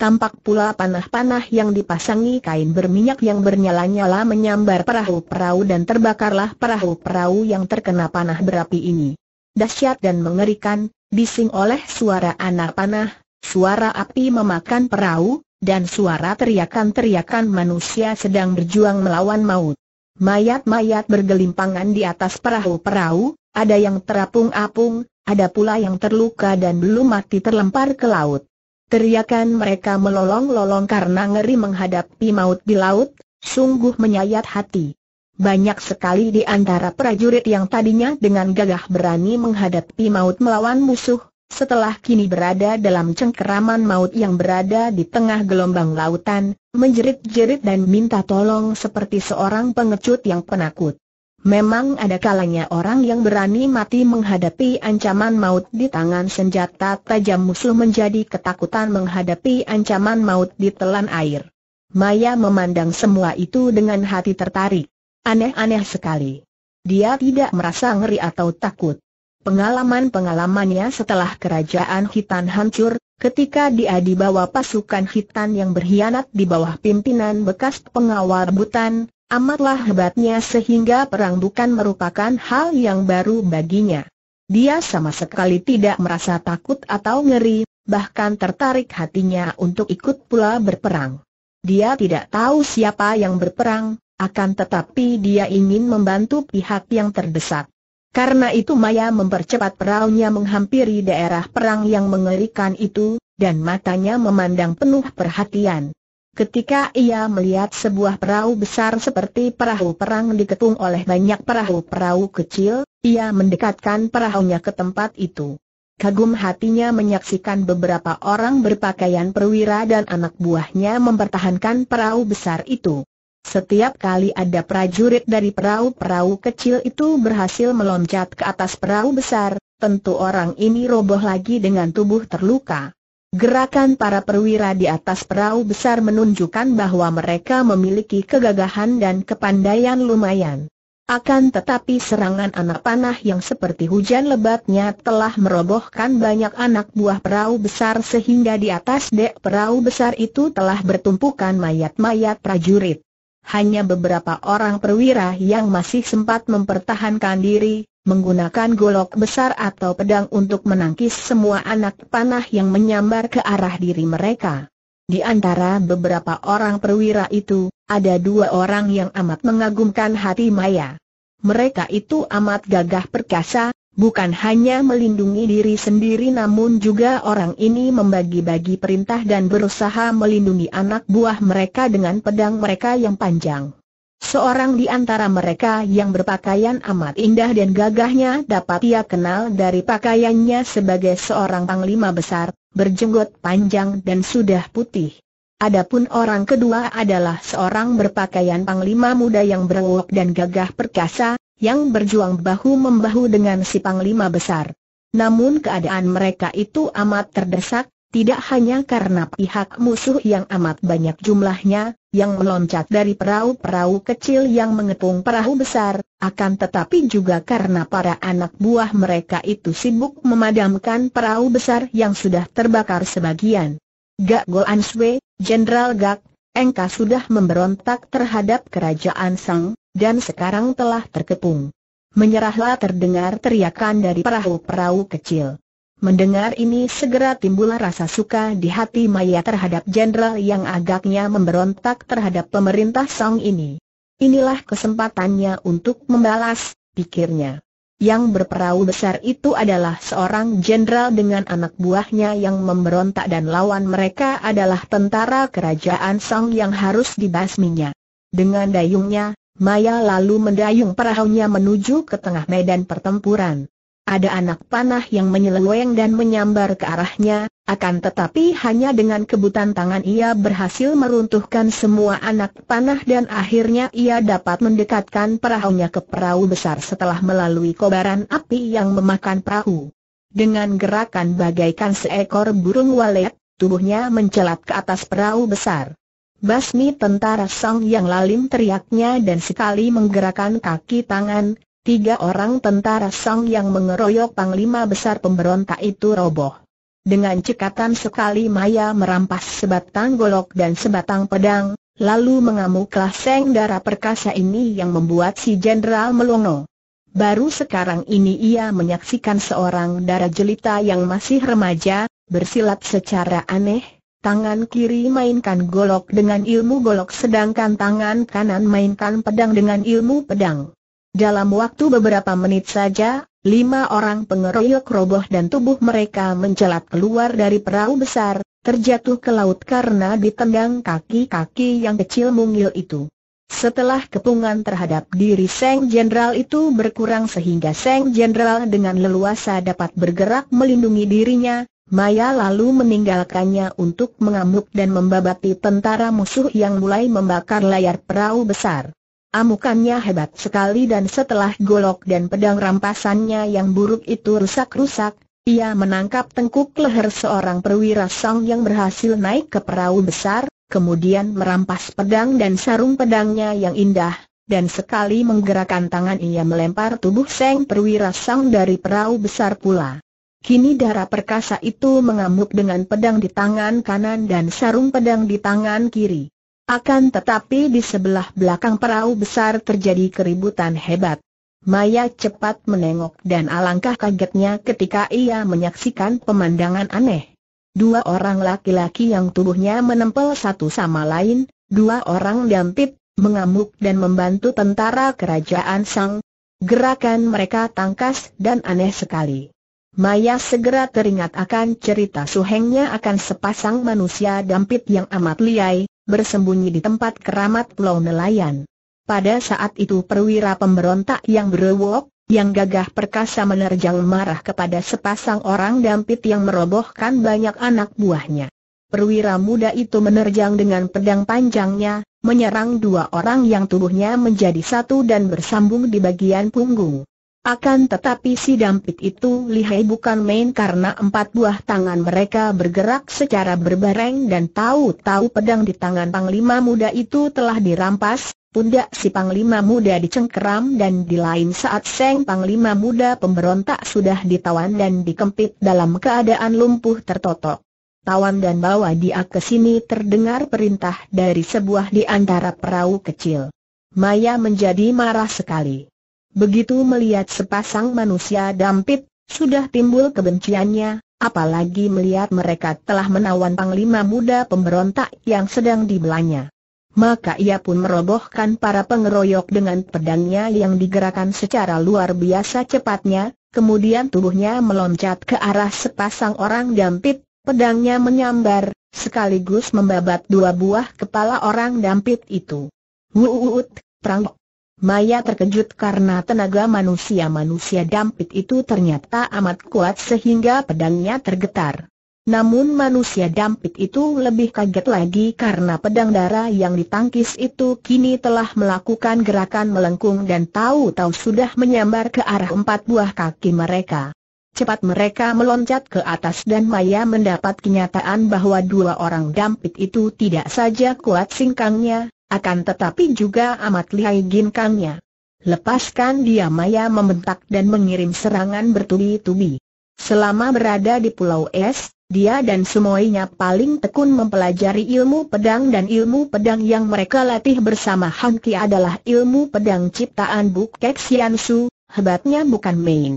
Speaker 1: Tampak pula panah-panah yang dipasangi kain berminyak yang bernyala-nyala menyambar perahu-perahu dan terbakarlah perahu-perahu yang terkena panah berapi ini. Dahsyat dan mengerikan, bising oleh suara anak panah, suara api memakan perahu, dan suara teriakan-teriakan manusia sedang berjuang melawan maut. Mayat-mayat bergelimpangan di atas perahu-perahu, ada yang terapung-apung, ada pula yang terluka dan belum mati terlempar ke laut. Teriakan mereka melolong-lolong karena ngeri menghadapi maut di laut, sungguh menyayat hati. Banyak sekali di antara prajurit yang tadinya dengan gagah berani menghadapi maut melawan musuh, setelah kini berada dalam cengkeraman maut yang berada di tengah gelombang lautan, menjerit-jerit dan minta tolong seperti seorang pengecut yang penakut. Memang ada kalanya orang yang berani mati menghadapi ancaman maut di tangan senjata tajam musuh menjadi ketakutan menghadapi ancaman maut di telan air. Maya memandang semua itu dengan hati tertarik. Aneh-aneh sekali. Dia tidak merasa ngeri atau takut. Pengalaman-pengalamannya setelah kerajaan Hitan hancur, ketika dia dibawa pasukan Hitan yang berkhianat di bawah pimpinan bekas pengawal rebutan, Amatlah hebatnya sehingga perang bukan merupakan hal yang baru baginya. Dia sama sekali tidak merasa takut atau ngeri, bahkan tertarik hatinya untuk ikut pula berperang. Dia tidak tahu siapa yang berperang, akan tetapi dia ingin membantu pihak yang terdesak. Karena itu Maya mempercepat perahunya menghampiri daerah perang yang mengerikan itu, dan matanya memandang penuh perhatian ketika ia melihat sebuah perahu besar seperti perahu perang diketung oleh banyak perahu-perahu kecil, ia mendekatkan perahunya ke tempat itu. Kagum hatinya menyaksikan beberapa orang berpakaian perwira dan anak buahnya mempertahankan perahu besar itu. Setiap kali ada prajurit dari perahu-perahu kecil itu berhasil meloncat ke atas perahu besar, tentu orang ini roboh lagi dengan tubuh terluka. Gerakan para perwira di atas perahu besar menunjukkan bahwa mereka memiliki kegagahan dan kepandaian lumayan. Akan tetapi serangan anak panah yang seperti hujan lebatnya telah merobohkan banyak anak buah perahu besar sehingga di atas dek perahu besar itu telah bertumpukan mayat-mayat prajurit. Hanya beberapa orang perwira yang masih sempat mempertahankan diri, menggunakan golok besar atau pedang untuk menangkis semua anak panah yang menyambar ke arah diri mereka. Di antara beberapa orang perwira itu, ada dua orang yang amat mengagumkan hati Maya. Mereka itu amat gagah perkasa, bukan hanya melindungi diri sendiri namun juga orang ini membagi-bagi perintah dan berusaha melindungi anak buah mereka dengan pedang mereka yang panjang. Seorang di antara mereka yang berpakaian amat indah dan gagahnya dapat ia kenal dari pakaiannya sebagai seorang panglima besar, berjenggot panjang dan sudah putih. Adapun orang kedua adalah seorang berpakaian panglima muda yang berwok dan gagah perkasa, yang berjuang bahu-membahu dengan si panglima besar. Namun keadaan mereka itu amat terdesak, tidak hanya karena pihak musuh yang amat banyak jumlahnya, yang meloncat dari perahu-perahu kecil yang mengepung perahu besar, akan tetapi juga karena para anak buah mereka itu sibuk memadamkan perahu besar yang sudah terbakar sebagian. Gak Go Answe, Jenderal Gak, Engka sudah memberontak terhadap kerajaan Sang, dan sekarang telah terkepung. Menyerahlah terdengar teriakan dari perahu-perahu kecil. Mendengar ini segera timbul rasa suka di hati Maya terhadap jenderal yang agaknya memberontak terhadap pemerintah Song ini. Inilah kesempatannya untuk membalas, pikirnya. Yang berperahu besar itu adalah seorang jenderal dengan anak buahnya yang memberontak dan lawan mereka adalah tentara kerajaan Song yang harus dibasminya. Dengan dayungnya, Maya lalu mendayung perahunya menuju ke tengah medan pertempuran ada anak panah yang menyeleweng dan menyambar ke arahnya, akan tetapi hanya dengan kebutan tangan ia berhasil meruntuhkan semua anak panah dan akhirnya ia dapat mendekatkan perahunya ke perahu besar setelah melalui kobaran api yang memakan perahu. Dengan gerakan bagaikan seekor burung walet, tubuhnya mencelat ke atas perahu besar. Basmi tentara Song yang lalim teriaknya dan sekali menggerakkan kaki tangan, Tiga orang tentara Song yang mengeroyok panglima besar pemberontak itu roboh. Dengan cekatan sekali Maya merampas sebatang golok dan sebatang pedang, lalu mengamuklah Seng darah Perkasa ini yang membuat si Jenderal melongo. Baru sekarang ini ia menyaksikan seorang darah jelita yang masih remaja, bersilat secara aneh, tangan kiri mainkan golok dengan ilmu golok sedangkan tangan kanan mainkan pedang dengan ilmu pedang. Dalam waktu beberapa menit saja, lima orang pengeroyok roboh dan tubuh mereka mencelat keluar dari perahu besar, terjatuh ke laut karena ditendang kaki-kaki yang kecil mungil itu. Setelah kepungan terhadap diri Seng Jenderal itu berkurang sehingga Seng Jenderal dengan leluasa dapat bergerak melindungi dirinya, Maya lalu meninggalkannya untuk mengamuk dan membabati tentara musuh yang mulai membakar layar perahu besar. Amukannya hebat sekali dan setelah golok dan pedang rampasannya yang buruk itu rusak-rusak, ia menangkap tengkuk leher seorang perwira Song yang berhasil naik ke perahu besar, kemudian merampas pedang dan sarung pedangnya yang indah, dan sekali menggerakkan tangan ia melempar tubuh Seng perwira Song dari perahu besar pula. Kini darah perkasa itu mengamuk dengan pedang di tangan kanan dan sarung pedang di tangan kiri. Akan tetapi di sebelah belakang perahu besar terjadi keributan hebat. Maya cepat menengok dan alangkah kagetnya ketika ia menyaksikan pemandangan aneh. Dua orang laki-laki yang tubuhnya menempel satu sama lain, dua orang dampit, mengamuk dan membantu tentara kerajaan Sang. Gerakan mereka tangkas dan aneh sekali. Maya segera teringat akan cerita suhengnya akan sepasang manusia dampit yang amat liai, bersembunyi di tempat keramat pulau nelayan. Pada saat itu perwira pemberontak yang berwok, yang gagah perkasa menerjang marah kepada sepasang orang dampit yang merobohkan banyak anak buahnya. Perwira muda itu menerjang dengan pedang panjangnya, menyerang dua orang yang tubuhnya menjadi satu dan bersambung di bagian punggung. Akan tetapi si dampit itu lihai bukan main karena empat buah tangan mereka bergerak secara berbareng dan tahu-tahu pedang di tangan panglima muda itu telah dirampas, pundak si panglima muda dicengkeram dan di lain saat seng panglima muda pemberontak sudah ditawan dan dikempit dalam keadaan lumpuh tertotok. Tawan dan bawa dia ke sini terdengar perintah dari sebuah di antara perahu kecil. Maya menjadi marah sekali. Begitu melihat sepasang manusia dampit, sudah timbul kebenciannya, apalagi melihat mereka telah menawan panglima muda pemberontak yang sedang dibelanya. Maka ia pun merobohkan para pengeroyok dengan pedangnya yang digerakkan secara luar biasa cepatnya, kemudian tubuhnya meloncat ke arah sepasang orang dampit, pedangnya menyambar, sekaligus membabat dua buah kepala orang dampit itu. Wuut, perang Maya terkejut karena tenaga manusia-manusia dampit itu ternyata amat kuat sehingga pedangnya tergetar. Namun manusia dampit itu lebih kaget lagi karena pedang darah yang ditangkis itu kini telah melakukan gerakan melengkung dan tahu-tahu sudah menyambar ke arah empat buah kaki mereka. Cepat mereka meloncat ke atas dan Maya mendapat kenyataan bahwa dua orang dampit itu tidak saja kuat singkangnya, akan tetapi juga amat lihai ginkangnya. Lepaskan dia Maya membentak dan mengirim serangan bertubi-tubi. Selama berada di Pulau Es, dia dan semuanya paling tekun mempelajari ilmu pedang dan ilmu pedang yang mereka latih bersama Han adalah ilmu pedang ciptaan Bukek Sian Su, hebatnya bukan main.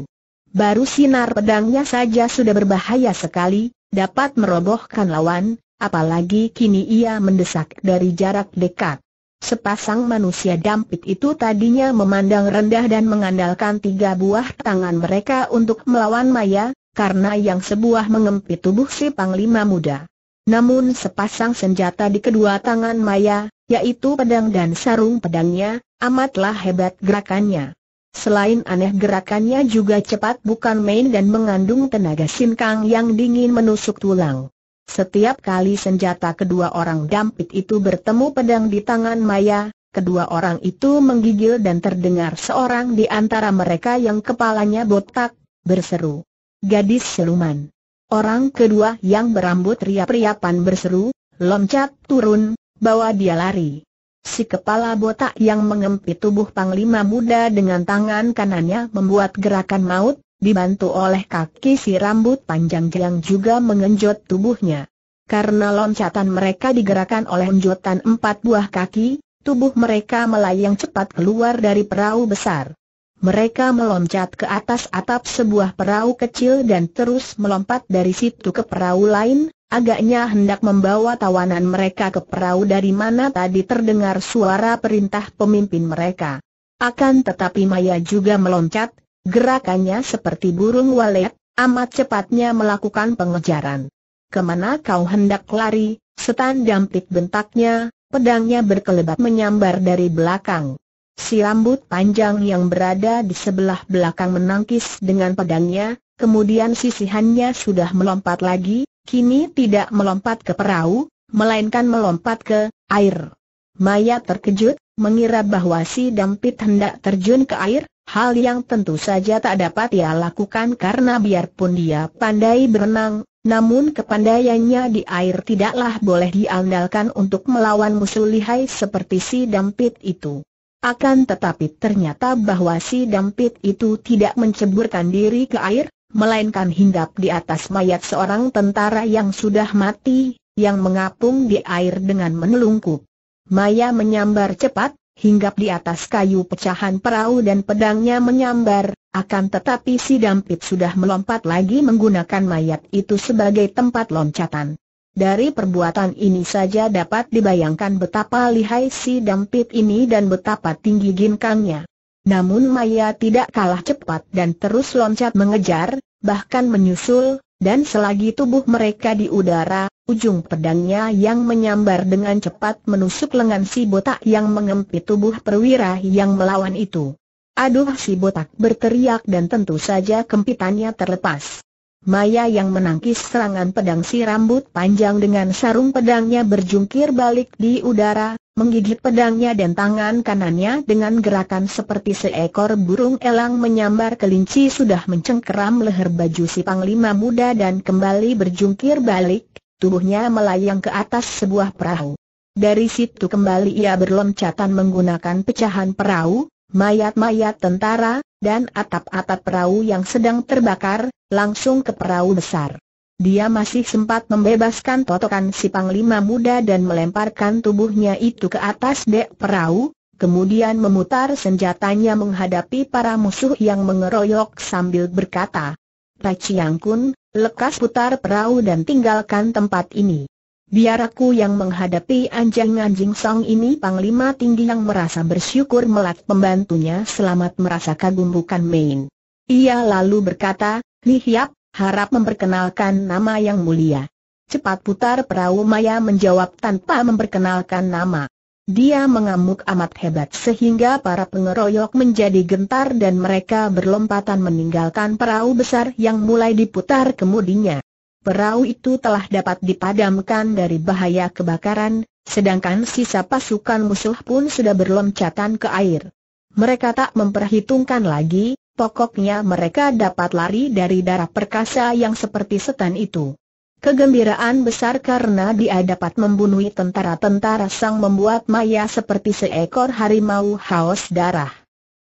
Speaker 1: Baru sinar pedangnya saja sudah berbahaya sekali, dapat merobohkan lawan, apalagi kini ia mendesak dari jarak dekat. Sepasang manusia dampit itu tadinya memandang rendah dan mengandalkan tiga buah tangan mereka untuk melawan maya, karena yang sebuah mengempit tubuh si panglima muda. Namun sepasang senjata di kedua tangan maya, yaitu pedang dan sarung pedangnya, amatlah hebat gerakannya. Selain aneh gerakannya juga cepat bukan main dan mengandung tenaga sinkang yang dingin menusuk tulang. Setiap kali senjata kedua orang dampit itu bertemu pedang di tangan Maya, kedua orang itu menggigil dan terdengar seorang di antara mereka yang kepalanya botak, berseru. Gadis seluman. Orang kedua yang berambut riap-riapan berseru, loncat turun, bawa dia lari. Si kepala botak yang mengempit tubuh panglima muda dengan tangan kanannya membuat gerakan maut, dibantu oleh kaki si rambut panjang yang juga mengenjot tubuhnya. Karena loncatan mereka digerakkan oleh enjotan empat buah kaki, tubuh mereka melayang cepat keluar dari perahu besar. Mereka meloncat ke atas atap sebuah perahu kecil dan terus melompat dari situ ke perahu lain, agaknya hendak membawa tawanan mereka ke perahu dari mana tadi terdengar suara perintah pemimpin mereka. Akan tetapi Maya juga meloncat, Gerakannya seperti burung walet, amat cepatnya melakukan pengejaran. Kemana kau hendak lari, setan dampit bentaknya, pedangnya berkelebat menyambar dari belakang. Si rambut panjang yang berada di sebelah belakang menangkis dengan pedangnya, kemudian sisihannya sudah melompat lagi, kini tidak melompat ke perahu, melainkan melompat ke air. Maya terkejut, mengira bahwa si dampit hendak terjun ke air, Hal yang tentu saja tak dapat ia lakukan karena biarpun dia pandai berenang, namun kepandaiannya di air tidaklah boleh diandalkan untuk melawan musuh lihai seperti si Dampit itu. Akan tetapi ternyata bahwa si Dampit itu tidak menceburkan diri ke air, melainkan hinggap di atas mayat seorang tentara yang sudah mati, yang mengapung di air dengan menelungkup. Maya menyambar cepat, hinggap di atas kayu pecahan perahu dan pedangnya menyambar, akan tetapi si Dampit sudah melompat lagi menggunakan mayat itu sebagai tempat loncatan. Dari perbuatan ini saja dapat dibayangkan betapa lihai si Dampit ini dan betapa tinggi ginkangnya. Namun Maya tidak kalah cepat dan terus loncat mengejar, bahkan menyusul, dan selagi tubuh mereka di udara, ujung pedangnya yang menyambar dengan cepat menusuk lengan si botak yang mengempit tubuh perwira yang melawan itu. Aduh si botak berteriak dan tentu saja kempitannya terlepas. Maya yang menangkis serangan pedang si rambut panjang dengan sarung pedangnya berjungkir balik di udara, Menggigit pedangnya dan tangan kanannya dengan gerakan seperti seekor burung elang menyambar kelinci sudah mencengkeram leher baju si panglima muda dan kembali berjungkir balik, tubuhnya melayang ke atas sebuah perahu. Dari situ kembali ia berloncatan menggunakan pecahan perahu, mayat-mayat tentara, dan atap-atap perahu yang sedang terbakar, langsung ke perahu besar. Dia masih sempat membebaskan totokan si panglima muda dan melemparkan tubuhnya itu ke atas dek perahu, kemudian memutar senjatanya menghadapi para musuh yang mengeroyok sambil berkata, Paciang Kun, lekas putar perahu dan tinggalkan tempat ini. Biar aku yang menghadapi anjing-anjing song ini Panglima Tinggi yang merasa bersyukur melat pembantunya selamat merasa kagum bukan main. Ia lalu berkata, Li Hiap, harap memperkenalkan nama yang mulia. Cepat putar perahu Maya menjawab tanpa memperkenalkan nama. Dia mengamuk amat hebat sehingga para pengeroyok menjadi gentar dan mereka berlompatan meninggalkan perahu besar yang mulai diputar kemudinya. Perahu itu telah dapat dipadamkan dari bahaya kebakaran, sedangkan sisa pasukan musuh pun sudah berloncatan ke air. Mereka tak memperhitungkan lagi pokoknya mereka dapat lari dari darah perkasa yang seperti setan itu. Kegembiraan besar karena dia dapat membunuh tentara-tentara sang membuat Maya seperti seekor harimau haus darah.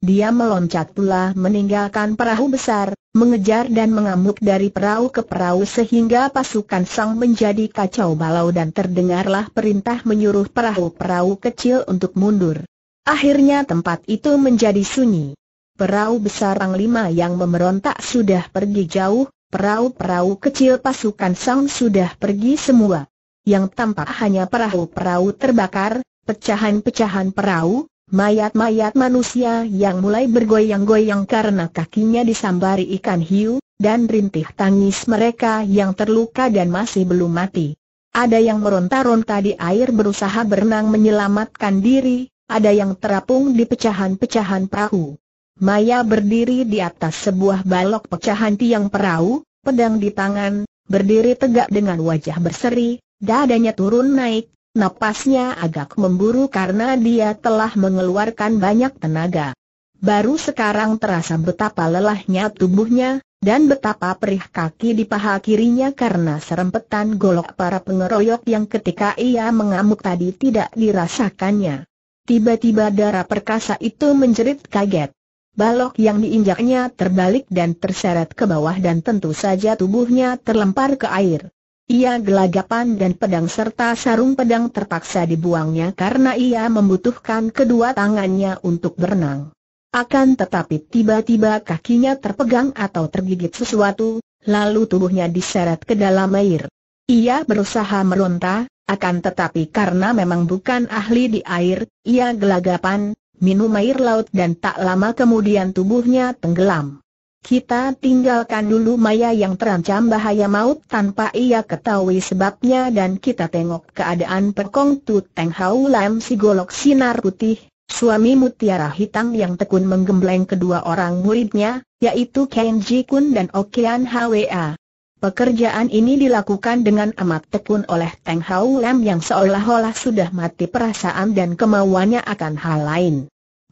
Speaker 1: Dia meloncat pula meninggalkan perahu besar, mengejar dan mengamuk dari perahu ke perahu sehingga pasukan sang menjadi kacau balau dan terdengarlah perintah menyuruh perahu-perahu kecil untuk mundur. Akhirnya tempat itu menjadi sunyi. Perahu besar Panglima yang memberontak sudah pergi jauh, perahu-perahu kecil pasukan Sang sudah pergi semua. Yang tampak hanya perahu-perahu terbakar, pecahan-pecahan perahu, mayat-mayat manusia yang mulai bergoyang-goyang karena kakinya disambari ikan hiu, dan rintih tangis mereka yang terluka dan masih belum mati. Ada yang meronta-ronta di air berusaha berenang menyelamatkan diri, ada yang terapung di pecahan-pecahan perahu. Maya berdiri di atas sebuah balok pecahan tiang perahu, pedang di tangan, berdiri tegak dengan wajah berseri, dadanya turun naik, napasnya agak memburu karena dia telah mengeluarkan banyak tenaga. Baru sekarang terasa betapa lelahnya tubuhnya, dan betapa perih kaki di paha kirinya karena serempetan golok para pengeroyok yang ketika ia mengamuk tadi tidak dirasakannya. Tiba-tiba darah perkasa itu menjerit kaget balok yang diinjaknya terbalik dan terseret ke bawah dan tentu saja tubuhnya terlempar ke air. Ia gelagapan dan pedang serta sarung pedang terpaksa dibuangnya karena ia membutuhkan kedua tangannya untuk berenang. Akan tetapi tiba-tiba kakinya terpegang atau tergigit sesuatu, lalu tubuhnya diseret ke dalam air. Ia berusaha meronta, akan tetapi karena memang bukan ahli di air, ia gelagapan, minum air laut dan tak lama kemudian tubuhnya tenggelam. Kita tinggalkan dulu Maya yang terancam bahaya maut tanpa ia ketahui sebabnya dan kita tengok keadaan perkong tu Teng Hau Lam si golok sinar putih, suami mutiara hitam yang tekun menggembleng kedua orang muridnya, yaitu Kenji Kun dan Okean Hwa. Pekerjaan ini dilakukan dengan amat tekun oleh Teng Hau Lam yang seolah-olah sudah mati perasaan dan kemauannya akan hal lain.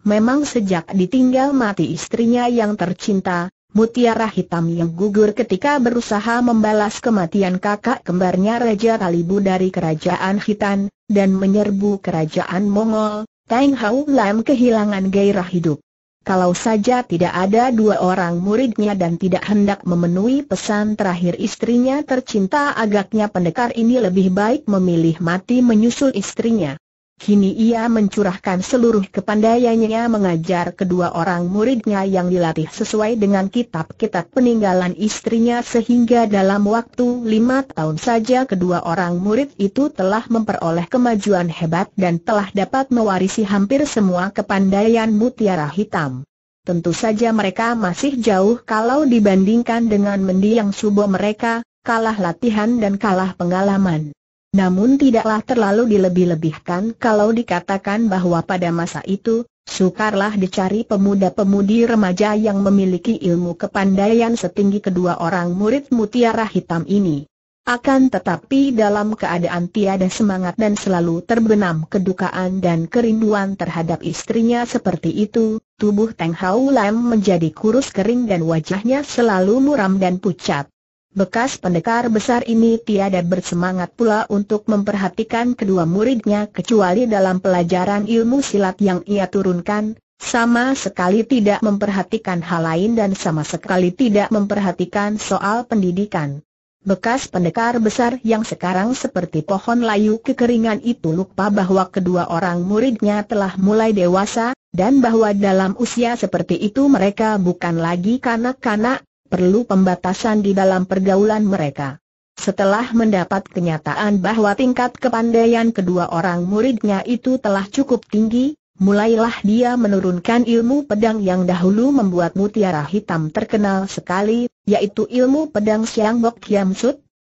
Speaker 1: Memang sejak ditinggal mati istrinya yang tercinta, Mutiara Hitam yang gugur ketika berusaha membalas kematian kakak kembarnya Raja Talibu dari Kerajaan Hitan, dan menyerbu Kerajaan Mongol, Teng Hau Lam kehilangan gairah hidup. Kalau saja tidak ada dua orang muridnya dan tidak hendak memenuhi pesan terakhir istrinya tercinta agaknya pendekar ini lebih baik memilih mati menyusul istrinya. Kini ia mencurahkan seluruh kepandaiannya mengajar kedua orang muridnya yang dilatih sesuai dengan kitab-kitab peninggalan istrinya sehingga dalam waktu lima tahun saja kedua orang murid itu telah memperoleh kemajuan hebat dan telah dapat mewarisi hampir semua kepandaian mutiara hitam. Tentu saja mereka masih jauh kalau dibandingkan dengan mendiang subo mereka, kalah latihan dan kalah pengalaman. Namun tidaklah terlalu dilebih-lebihkan kalau dikatakan bahwa pada masa itu, sukarlah dicari pemuda-pemudi remaja yang memiliki ilmu kepandaian setinggi kedua orang murid mutiara hitam ini. Akan tetapi dalam keadaan tiada semangat dan selalu terbenam kedukaan dan kerinduan terhadap istrinya seperti itu, tubuh Teng Hau Lam menjadi kurus kering dan wajahnya selalu muram dan pucat bekas pendekar besar ini tiada bersemangat pula untuk memperhatikan kedua muridnya kecuali dalam pelajaran ilmu silat yang ia turunkan, sama sekali tidak memperhatikan hal lain dan sama sekali tidak memperhatikan soal pendidikan. Bekas pendekar besar yang sekarang seperti pohon layu kekeringan itu lupa bahwa kedua orang muridnya telah mulai dewasa, dan bahwa dalam usia seperti itu mereka bukan lagi kanak-kanak, perlu pembatasan di dalam pergaulan mereka. Setelah mendapat kenyataan bahwa tingkat kepandaian kedua orang muridnya itu telah cukup tinggi, mulailah dia menurunkan ilmu pedang yang dahulu membuat mutiara hitam terkenal sekali, yaitu ilmu pedang Siang Bok Kiam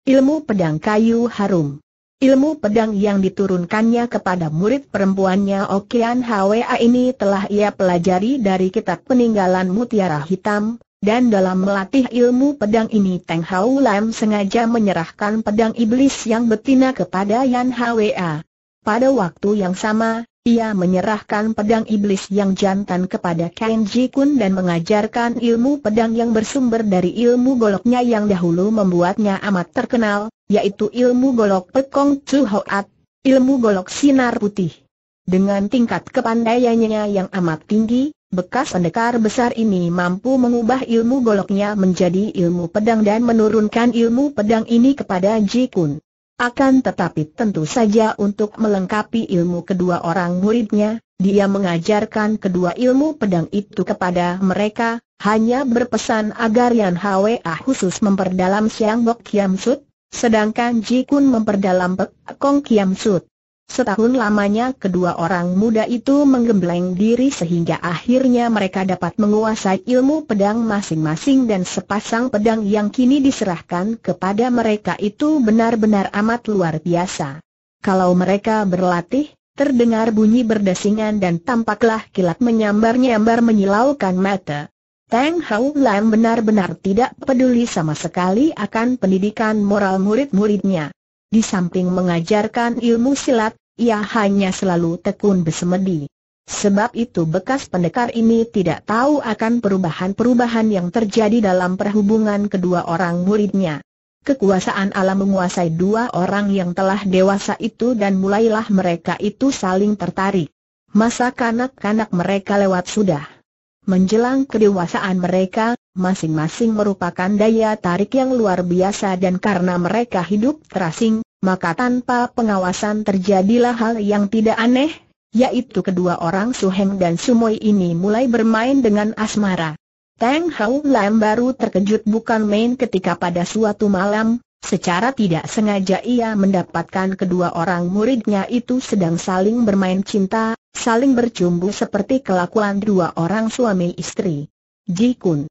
Speaker 1: ilmu pedang kayu harum. Ilmu pedang yang diturunkannya kepada murid perempuannya Okean Hwa ini telah ia pelajari dari kitab peninggalan mutiara hitam, dan dalam melatih ilmu pedang ini Teng Hau Lam sengaja menyerahkan pedang iblis yang betina kepada Yan Hwa. Pada waktu yang sama, ia menyerahkan pedang iblis yang jantan kepada Ken Ji Kun dan mengajarkan ilmu pedang yang bersumber dari ilmu goloknya yang dahulu membuatnya amat terkenal, yaitu ilmu golok Pekong Chu Hoat, ilmu golok sinar putih. Dengan tingkat kepandaiannya yang amat tinggi, Bekas pendekar besar ini mampu mengubah ilmu goloknya menjadi ilmu pedang dan menurunkan ilmu pedang ini kepada Jikun. Akan tetapi tentu saja untuk melengkapi ilmu kedua orang muridnya, dia mengajarkan kedua ilmu pedang itu kepada mereka, hanya berpesan agar Yan Hwa khusus memperdalam Siang Bok Kiam Sut, sedangkan Jikun memperdalam Pek Kong Kiam Sut. Setahun lamanya kedua orang muda itu menggembleng diri sehingga akhirnya mereka dapat menguasai ilmu pedang masing-masing dan sepasang pedang yang kini diserahkan kepada mereka itu benar-benar amat luar biasa. Kalau mereka berlatih, terdengar bunyi berdesingan dan tampaklah kilat menyambar-nyambar menyilaukan mata. Tang Hao Lam benar-benar tidak peduli sama sekali akan pendidikan moral murid-muridnya. Di samping mengajarkan ilmu silat, ia hanya selalu tekun bersemedi. Sebab itu bekas pendekar ini tidak tahu akan perubahan-perubahan yang terjadi dalam perhubungan kedua orang muridnya. Kekuasaan alam menguasai dua orang yang telah dewasa itu dan mulailah mereka itu saling tertarik. Masa kanak-kanak mereka lewat sudah. Menjelang kedewasaan mereka, masing-masing merupakan daya tarik yang luar biasa dan karena mereka hidup terasing, maka tanpa pengawasan terjadilah hal yang tidak aneh, yaitu kedua orang Suheng dan Sumoi ini mulai bermain dengan asmara. Tang Hao Lam baru terkejut bukan main ketika pada suatu malam, secara tidak sengaja ia mendapatkan kedua orang muridnya itu sedang saling bermain cinta, saling bercumbu seperti kelakuan dua orang suami istri. Ji Kun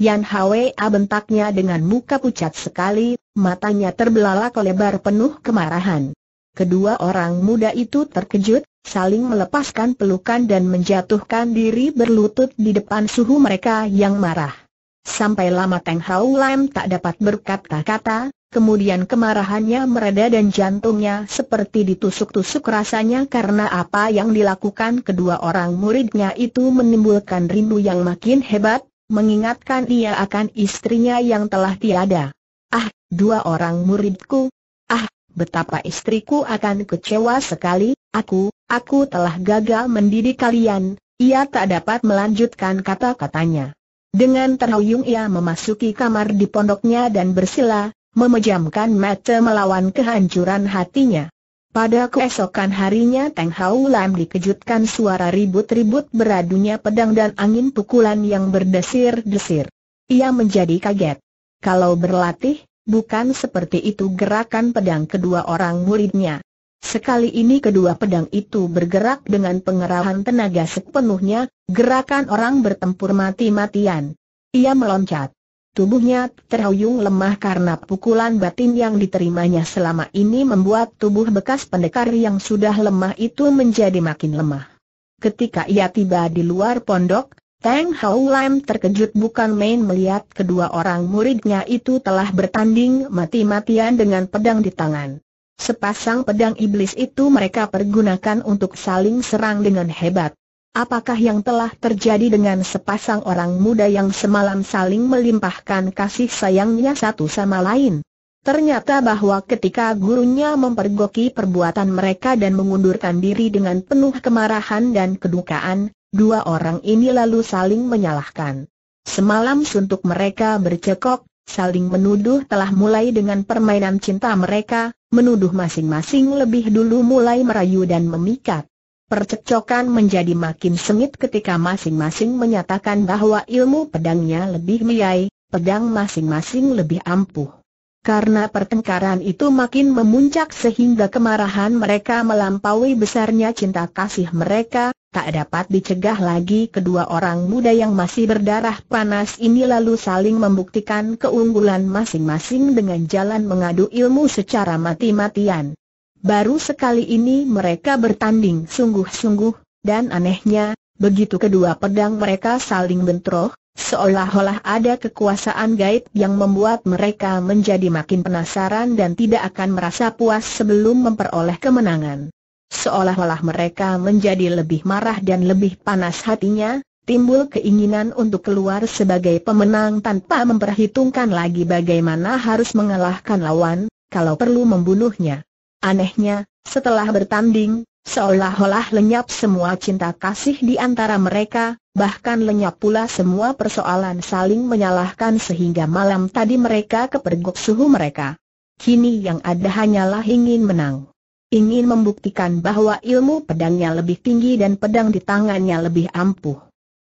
Speaker 1: Yan Hwa ah, bentaknya dengan muka pucat sekali, matanya terbelalak lebar penuh kemarahan. Kedua orang muda itu terkejut, saling melepaskan pelukan dan menjatuhkan diri berlutut di depan suhu mereka yang marah. Sampai lama Teng Hau Lam tak dapat berkata-kata, kemudian kemarahannya mereda dan jantungnya seperti ditusuk-tusuk rasanya karena apa yang dilakukan kedua orang muridnya itu menimbulkan rindu yang makin hebat, mengingatkan ia akan istrinya yang telah tiada. Ah, dua orang muridku. Ah, betapa istriku akan kecewa sekali, aku, aku telah gagal mendidik kalian, ia tak dapat melanjutkan kata-katanya. Dengan terhuyung ia memasuki kamar di pondoknya dan bersila, memejamkan mata melawan kehancuran hatinya. Pada keesokan harinya Teng Hau Lam dikejutkan suara ribut-ribut beradunya pedang dan angin pukulan yang berdesir-desir. Ia menjadi kaget. Kalau berlatih, bukan seperti itu gerakan pedang kedua orang muridnya. Sekali ini kedua pedang itu bergerak dengan pengerahan tenaga sepenuhnya, gerakan orang bertempur mati-matian. Ia meloncat. Tubuhnya terhuyung lemah karena pukulan batin yang diterimanya selama ini membuat tubuh bekas pendekar yang sudah lemah itu menjadi makin lemah. Ketika ia tiba di luar pondok, Tang Haulam Lam terkejut bukan main melihat kedua orang muridnya itu telah bertanding mati-matian dengan pedang di tangan. Sepasang pedang iblis itu mereka pergunakan untuk saling serang dengan hebat. Apakah yang telah terjadi dengan sepasang orang muda yang semalam saling melimpahkan kasih sayangnya satu sama lain? Ternyata bahwa ketika gurunya mempergoki perbuatan mereka dan mengundurkan diri dengan penuh kemarahan dan kedukaan, dua orang ini lalu saling menyalahkan. Semalam suntuk mereka bercekok, saling menuduh telah mulai dengan permainan cinta mereka, menuduh masing-masing lebih dulu mulai merayu dan memikat. Percekcokan menjadi makin sengit ketika masing-masing menyatakan bahwa ilmu pedangnya lebih miyai, pedang masing-masing lebih ampuh. Karena pertengkaran itu makin memuncak sehingga kemarahan mereka melampaui besarnya cinta kasih mereka, tak dapat dicegah lagi kedua orang muda yang masih berdarah panas ini lalu saling membuktikan keunggulan masing-masing dengan jalan mengadu ilmu secara mati-matian. Baru sekali ini mereka bertanding sungguh-sungguh, dan anehnya, begitu kedua pedang mereka saling bentroh, seolah-olah ada kekuasaan gaib yang membuat mereka menjadi makin penasaran dan tidak akan merasa puas sebelum memperoleh kemenangan. Seolah-olah mereka menjadi lebih marah dan lebih panas hatinya, timbul keinginan untuk keluar sebagai pemenang tanpa memperhitungkan lagi bagaimana harus mengalahkan lawan, kalau perlu membunuhnya. Anehnya, setelah bertanding, seolah-olah lenyap semua cinta kasih di antara mereka, bahkan lenyap pula semua persoalan saling menyalahkan sehingga malam tadi mereka kepergok suhu mereka. Kini yang ada hanyalah ingin menang. Ingin membuktikan bahwa ilmu pedangnya lebih tinggi dan pedang di tangannya lebih ampuh.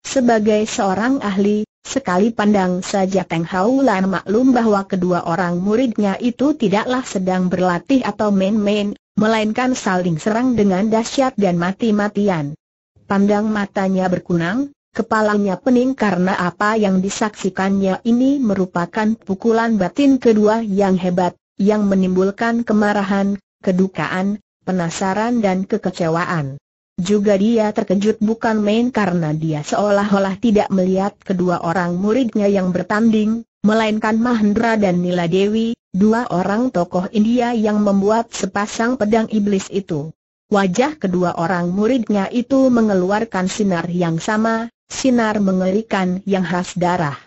Speaker 1: Sebagai seorang ahli, Sekali pandang saja Teng Haulan maklum bahwa kedua orang muridnya itu tidaklah sedang berlatih atau main-main, melainkan saling serang dengan dahsyat dan mati-matian. Pandang matanya berkunang, kepalanya pening karena apa yang disaksikannya ini merupakan pukulan batin kedua yang hebat, yang menimbulkan kemarahan, kedukaan, penasaran dan kekecewaan. Juga dia terkejut bukan main karena dia seolah-olah tidak melihat kedua orang muridnya yang bertanding, melainkan Mahendra dan Nila Dewi, dua orang tokoh India yang membuat sepasang pedang iblis itu. Wajah kedua orang muridnya itu mengeluarkan sinar yang sama, sinar mengerikan yang khas darah.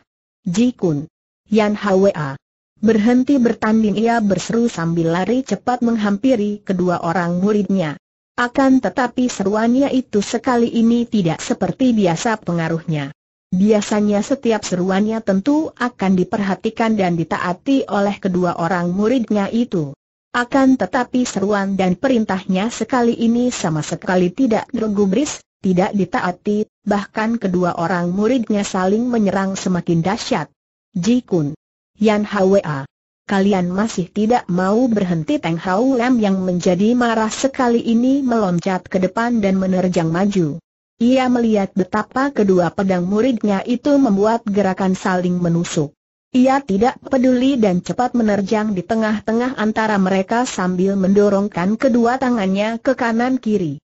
Speaker 1: Jikun. Yan Hwa. Berhenti bertanding ia berseru sambil lari cepat menghampiri kedua orang muridnya. Akan tetapi seruannya itu sekali ini tidak seperti biasa pengaruhnya. Biasanya setiap seruannya tentu akan diperhatikan dan ditaati oleh kedua orang muridnya itu. Akan tetapi seruan dan perintahnya sekali ini sama sekali tidak tergubris, tidak ditaati, bahkan kedua orang muridnya saling menyerang semakin dahsyat. Jikun. Yan Hwa. Kalian masih tidak mau berhenti Teng Hau Lam yang menjadi marah sekali ini meloncat ke depan dan menerjang maju. Ia melihat betapa kedua pedang muridnya itu membuat gerakan saling menusuk. Ia tidak peduli dan cepat menerjang di tengah-tengah antara mereka sambil mendorongkan kedua tangannya ke kanan kiri.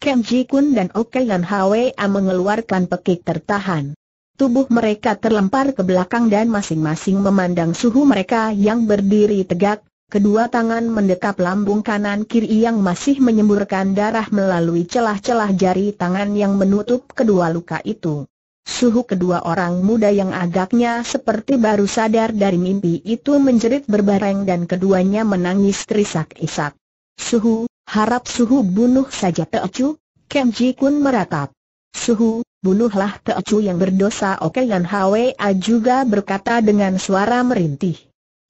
Speaker 1: Kenji Kun dan Oke Hwa mengeluarkan pekik tertahan tubuh mereka terlempar ke belakang dan masing-masing memandang suhu mereka yang berdiri tegak, kedua tangan mendekap lambung kanan kiri yang masih menyemburkan darah melalui celah-celah jari tangan yang menutup kedua luka itu. Suhu kedua orang muda yang agaknya seperti baru sadar dari mimpi itu menjerit berbareng dan keduanya menangis terisak-isak. Suhu, harap suhu bunuh saja Teocu, Kenji Kun meratap. Suhu, bunuhlah Teocu yang berdosa Oke Yan Hwa juga berkata dengan suara merintih.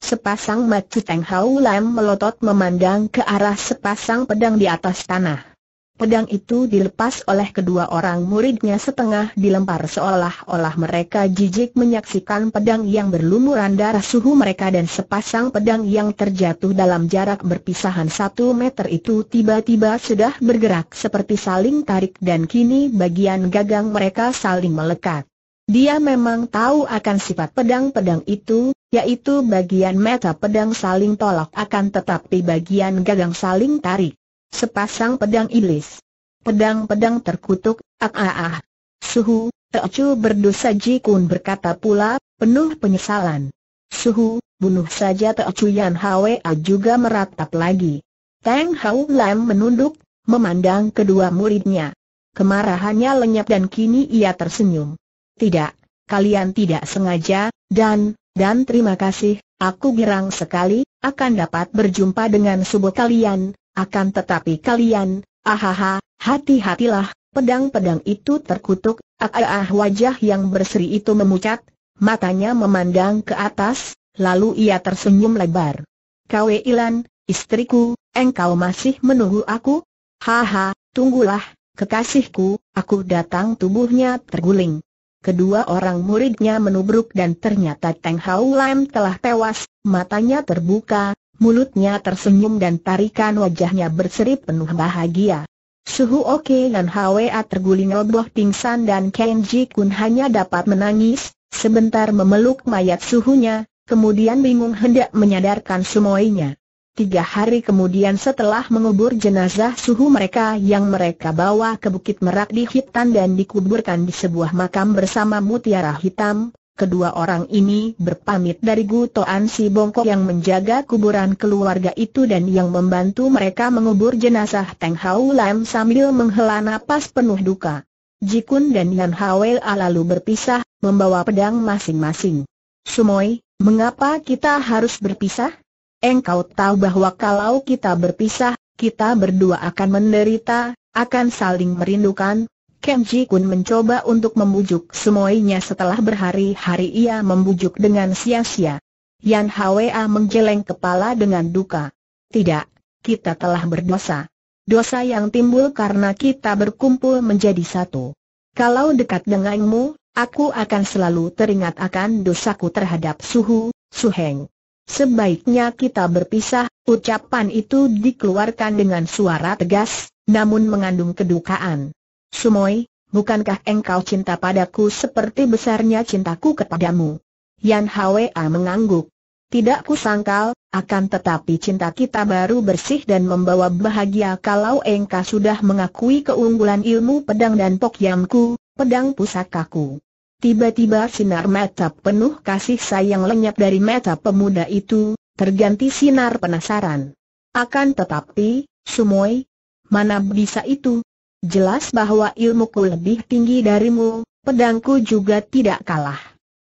Speaker 1: Sepasang mata Teng Hau Lam melotot memandang ke arah sepasang pedang di atas tanah. Pedang itu dilepas oleh kedua orang muridnya setengah dilempar seolah-olah mereka jijik menyaksikan pedang yang berlumuran darah suhu mereka dan sepasang pedang yang terjatuh dalam jarak berpisahan satu meter itu tiba-tiba sudah bergerak seperti saling tarik dan kini bagian gagang mereka saling melekat. Dia memang tahu akan sifat pedang-pedang itu, yaitu bagian meta pedang saling tolak akan tetapi bagian gagang saling tarik. Sepasang pedang iblis. Pedang-pedang terkutuk, ah ah ah. Suhu, Teocu berdosa Jikun berkata pula, penuh penyesalan. Suhu, bunuh saja Teocu Yan Hwa ah, juga meratap lagi. Tang Hau Lam menunduk, memandang kedua muridnya. Kemarahannya lenyap dan kini ia tersenyum. Tidak, kalian tidak sengaja, dan, dan terima kasih, aku girang sekali, akan dapat berjumpa dengan subuh kalian, akan tetapi kalian, ahaha, hati-hatilah, pedang-pedang itu terkutuk, ah, wajah yang berseri itu memucat, matanya memandang ke atas, lalu ia tersenyum lebar. Kau, Ilan, istriku, engkau masih menunggu aku? Haha, tunggulah, kekasihku, aku datang tubuhnya terguling. Kedua orang muridnya menubruk dan ternyata Teng Hau Lam telah tewas, matanya terbuka, mulutnya tersenyum dan tarikan wajahnya berseri penuh bahagia. Suhu Oke dan Hwa terguling roboh pingsan dan Kenji Kun hanya dapat menangis, sebentar memeluk mayat suhunya, kemudian bingung hendak menyadarkan semuanya. Tiga hari kemudian setelah mengubur jenazah suhu mereka yang mereka bawa ke Bukit Merak di Hitan dan dikuburkan di sebuah makam bersama mutiara hitam, kedua orang ini berpamit dari gutoan Ansi bongkok yang menjaga kuburan keluarga itu dan yang membantu mereka mengubur jenazah Teng Hau Lam sambil menghela napas penuh duka. Jikun dan Yan Hawel lalu berpisah, membawa pedang masing-masing. Sumoy, mengapa kita harus berpisah? Engkau tahu bahwa kalau kita berpisah, kita berdua akan menderita, akan saling merindukan, Kem Ji Kun mencoba untuk membujuk semuanya setelah berhari-hari ia membujuk dengan sia-sia. Yan Hwa menggeleng kepala dengan duka. Tidak, kita telah berdosa. Dosa yang timbul karena kita berkumpul menjadi satu. Kalau dekat denganmu, aku akan selalu teringat akan dosaku terhadap Suhu, Suheng. Sebaiknya kita berpisah, ucapan itu dikeluarkan dengan suara tegas, namun mengandung kedukaan. Sumoi, bukankah engkau cinta padaku seperti besarnya cintaku kepadamu? Yan Hwa mengangguk. Tidak kusangkal, akan tetapi cinta kita baru bersih dan membawa bahagia kalau engkau sudah mengakui keunggulan ilmu pedang dan pokyamku, pedang pusakaku. Tiba-tiba sinar mata penuh kasih sayang lenyap dari mata pemuda itu, terganti sinar penasaran. Akan tetapi, Sumoi, mana bisa itu, Jelas bahwa ilmuku lebih tinggi darimu, pedangku juga tidak kalah.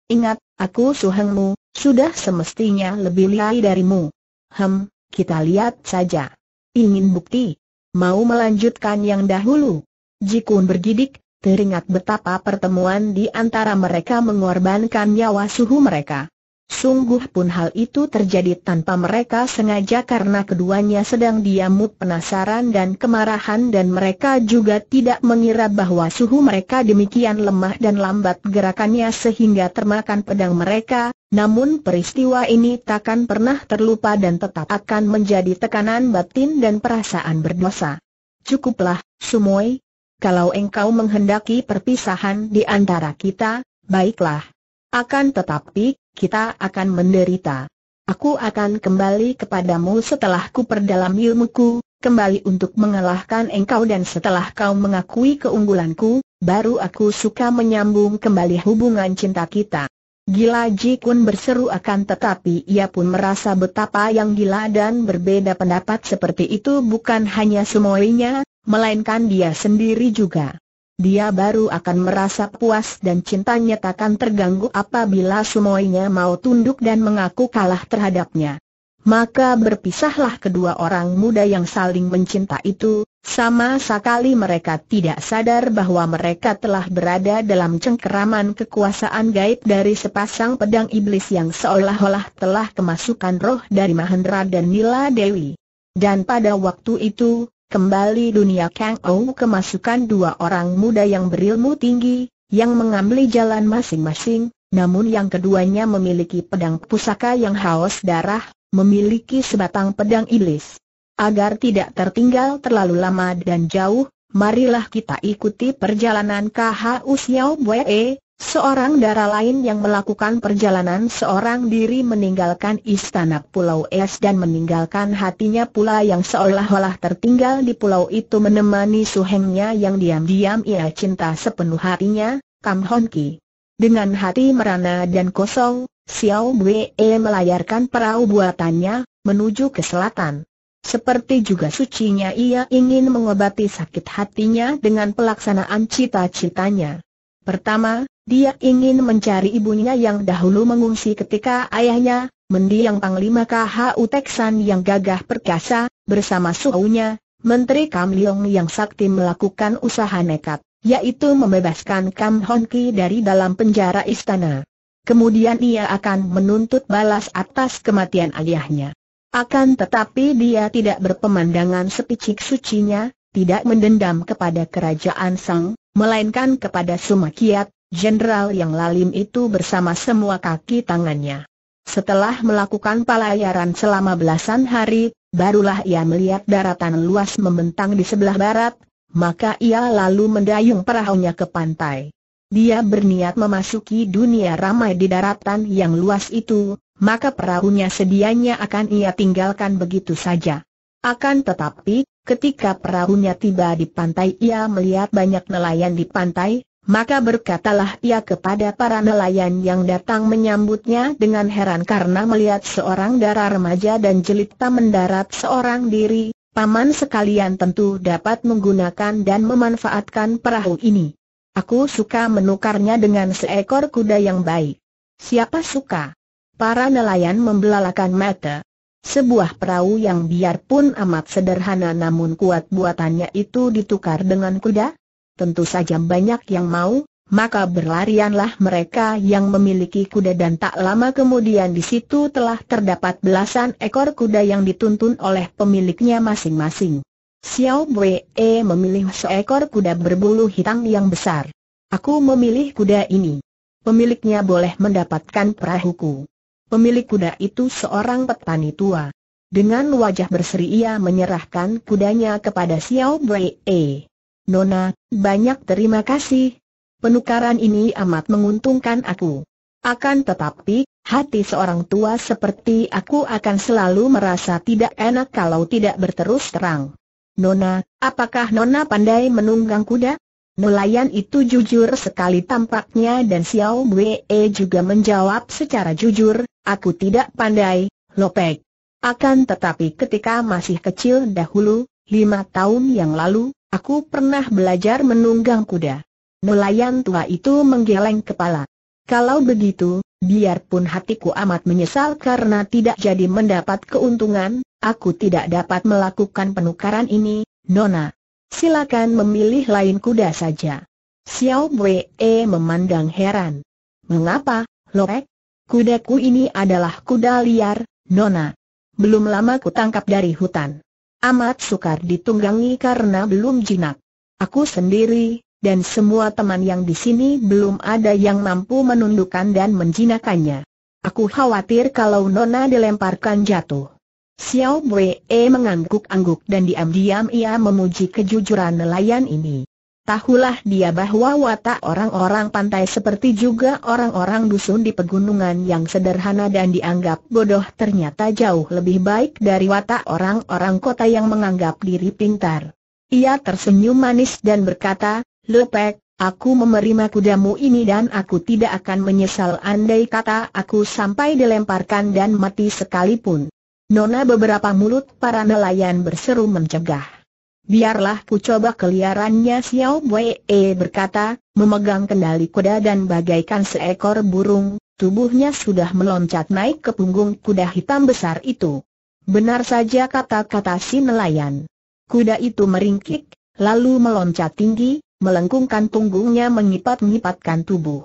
Speaker 1: Ingat, aku suhengmu, sudah semestinya lebih liai darimu. Hem, kita lihat saja. Ingin bukti? Mau melanjutkan yang dahulu? Jikun bergidik, teringat betapa pertemuan di antara mereka mengorbankan nyawa suhu mereka. Sungguh pun hal itu terjadi tanpa mereka sengaja karena keduanya sedang diamuk penasaran dan kemarahan dan mereka juga tidak mengira bahwa suhu mereka demikian lemah dan lambat gerakannya sehingga termakan pedang mereka, namun peristiwa ini takkan pernah terlupa dan tetap akan menjadi tekanan batin dan perasaan berdosa. Cukuplah, Sumoy, kalau engkau menghendaki perpisahan di antara kita, baiklah. Akan tetapi, kita akan menderita. Aku akan kembali kepadamu setelah ku perdalam ilmuku, kembali untuk mengalahkan engkau dan setelah kau mengakui keunggulanku, baru aku suka menyambung kembali hubungan cinta kita. Gila Ji berseru akan tetapi ia pun merasa betapa yang gila dan berbeda pendapat seperti itu bukan hanya semuanya, melainkan dia sendiri juga dia baru akan merasa puas dan cintanya takkan terganggu apabila semuanya mau tunduk dan mengaku kalah terhadapnya. Maka berpisahlah kedua orang muda yang saling mencinta itu, sama sekali mereka tidak sadar bahwa mereka telah berada dalam cengkeraman kekuasaan gaib dari sepasang pedang iblis yang seolah-olah telah kemasukan roh dari Mahendra dan Nila Dewi. Dan pada waktu itu, Kembali dunia Kang Ou kemasukan dua orang muda yang berilmu tinggi, yang mengambil jalan masing-masing, namun yang keduanya memiliki pedang pusaka yang haus darah, memiliki sebatang pedang iblis. Agar tidak tertinggal terlalu lama dan jauh, marilah kita ikuti perjalanan KHU Xiao Bue Seorang darah lain yang melakukan perjalanan seorang diri meninggalkan istana Pulau Es dan meninggalkan hatinya pula yang seolah-olah tertinggal di pulau itu menemani suhengnya yang diam-diam ia cinta sepenuh hatinya, Kam Hon Ki. Dengan hati merana dan kosong, Xiao Wei e melayarkan perahu buatannya, menuju ke selatan. Seperti juga sucinya ia ingin mengobati sakit hatinya dengan pelaksanaan cita-citanya. Pertama, dia ingin mencari ibunya yang dahulu mengungsi ketika ayahnya, mendiang Panglima KHU Teksan yang gagah perkasa, bersama suhunya, Menteri Kam Leong yang sakti melakukan usaha nekat, yaitu membebaskan Kam Hon Ki dari dalam penjara istana. Kemudian ia akan menuntut balas atas kematian ayahnya. Akan tetapi dia tidak berpemandangan sepicik sucinya, tidak mendendam kepada kerajaan Sang, melainkan kepada Sumakiat, jenderal yang lalim itu bersama semua kaki tangannya. Setelah melakukan pelayaran selama belasan hari, barulah ia melihat daratan luas membentang di sebelah barat, maka ia lalu mendayung perahunya ke pantai. Dia berniat memasuki dunia ramai di daratan yang luas itu, maka perahunya sedianya akan ia tinggalkan begitu saja. Akan tetapi, Ketika perahunya tiba di pantai ia melihat banyak nelayan di pantai, maka berkatalah ia kepada para nelayan yang datang menyambutnya dengan heran karena melihat seorang darah remaja dan jelita mendarat seorang diri, paman sekalian tentu dapat menggunakan dan memanfaatkan perahu ini. Aku suka menukarnya dengan seekor kuda yang baik. Siapa suka? Para nelayan membelalakan mata. Sebuah perahu yang biarpun amat sederhana namun kuat buatannya itu ditukar dengan kuda? Tentu saja banyak yang mau, maka berlarianlah mereka yang memiliki kuda dan tak lama kemudian di situ telah terdapat belasan ekor kuda yang dituntun oleh pemiliknya masing-masing. Xiao Wei memilih seekor kuda berbulu hitam yang besar. Aku memilih kuda ini. Pemiliknya boleh mendapatkan perahuku. Pemilik kuda itu seorang petani tua. Dengan wajah berseri ia menyerahkan kudanya kepada Xiao Wei. Nona, banyak terima kasih. Penukaran ini amat menguntungkan aku. Akan tetapi, hati seorang tua seperti aku akan selalu merasa tidak enak kalau tidak berterus terang. Nona, apakah Nona pandai menunggang kuda? Nelayan itu jujur sekali tampaknya dan Xiao Wei juga menjawab secara jujur, aku tidak pandai, Lopek. Akan tetapi ketika masih kecil dahulu, lima tahun yang lalu, aku pernah belajar menunggang kuda. Nelayan tua itu menggeleng kepala. Kalau begitu, biarpun hatiku amat menyesal karena tidak jadi mendapat keuntungan, aku tidak dapat melakukan penukaran ini, Nona silakan memilih lain kuda saja. Xiao Wei e memandang heran. Mengapa, Lopek? Kudaku ini adalah kuda liar, Nona. Belum lama ku tangkap dari hutan. Amat sukar ditunggangi karena belum jinak. Aku sendiri, dan semua teman yang di sini belum ada yang mampu menundukkan dan menjinakannya. Aku khawatir kalau Nona dilemparkan jatuh. Xiao Wei e, mengangguk-angguk dan diam-diam ia memuji kejujuran nelayan ini. Tahulah dia bahwa watak orang-orang pantai seperti juga orang-orang dusun di pegunungan yang sederhana dan dianggap bodoh ternyata jauh lebih baik dari watak orang-orang kota yang menganggap diri pintar. Ia tersenyum manis dan berkata, Lepek, aku menerima kudamu ini dan aku tidak akan menyesal andai kata aku sampai dilemparkan dan mati sekalipun. Nona beberapa mulut para nelayan berseru mencegah. Biarlah ku coba keliarannya Xiao Wei e berkata, memegang kendali kuda dan bagaikan seekor burung, tubuhnya sudah meloncat naik ke punggung kuda hitam besar itu. Benar saja kata-kata si nelayan. Kuda itu meringkik, lalu meloncat tinggi, melengkungkan punggungnya mengipat-ngipatkan tubuh.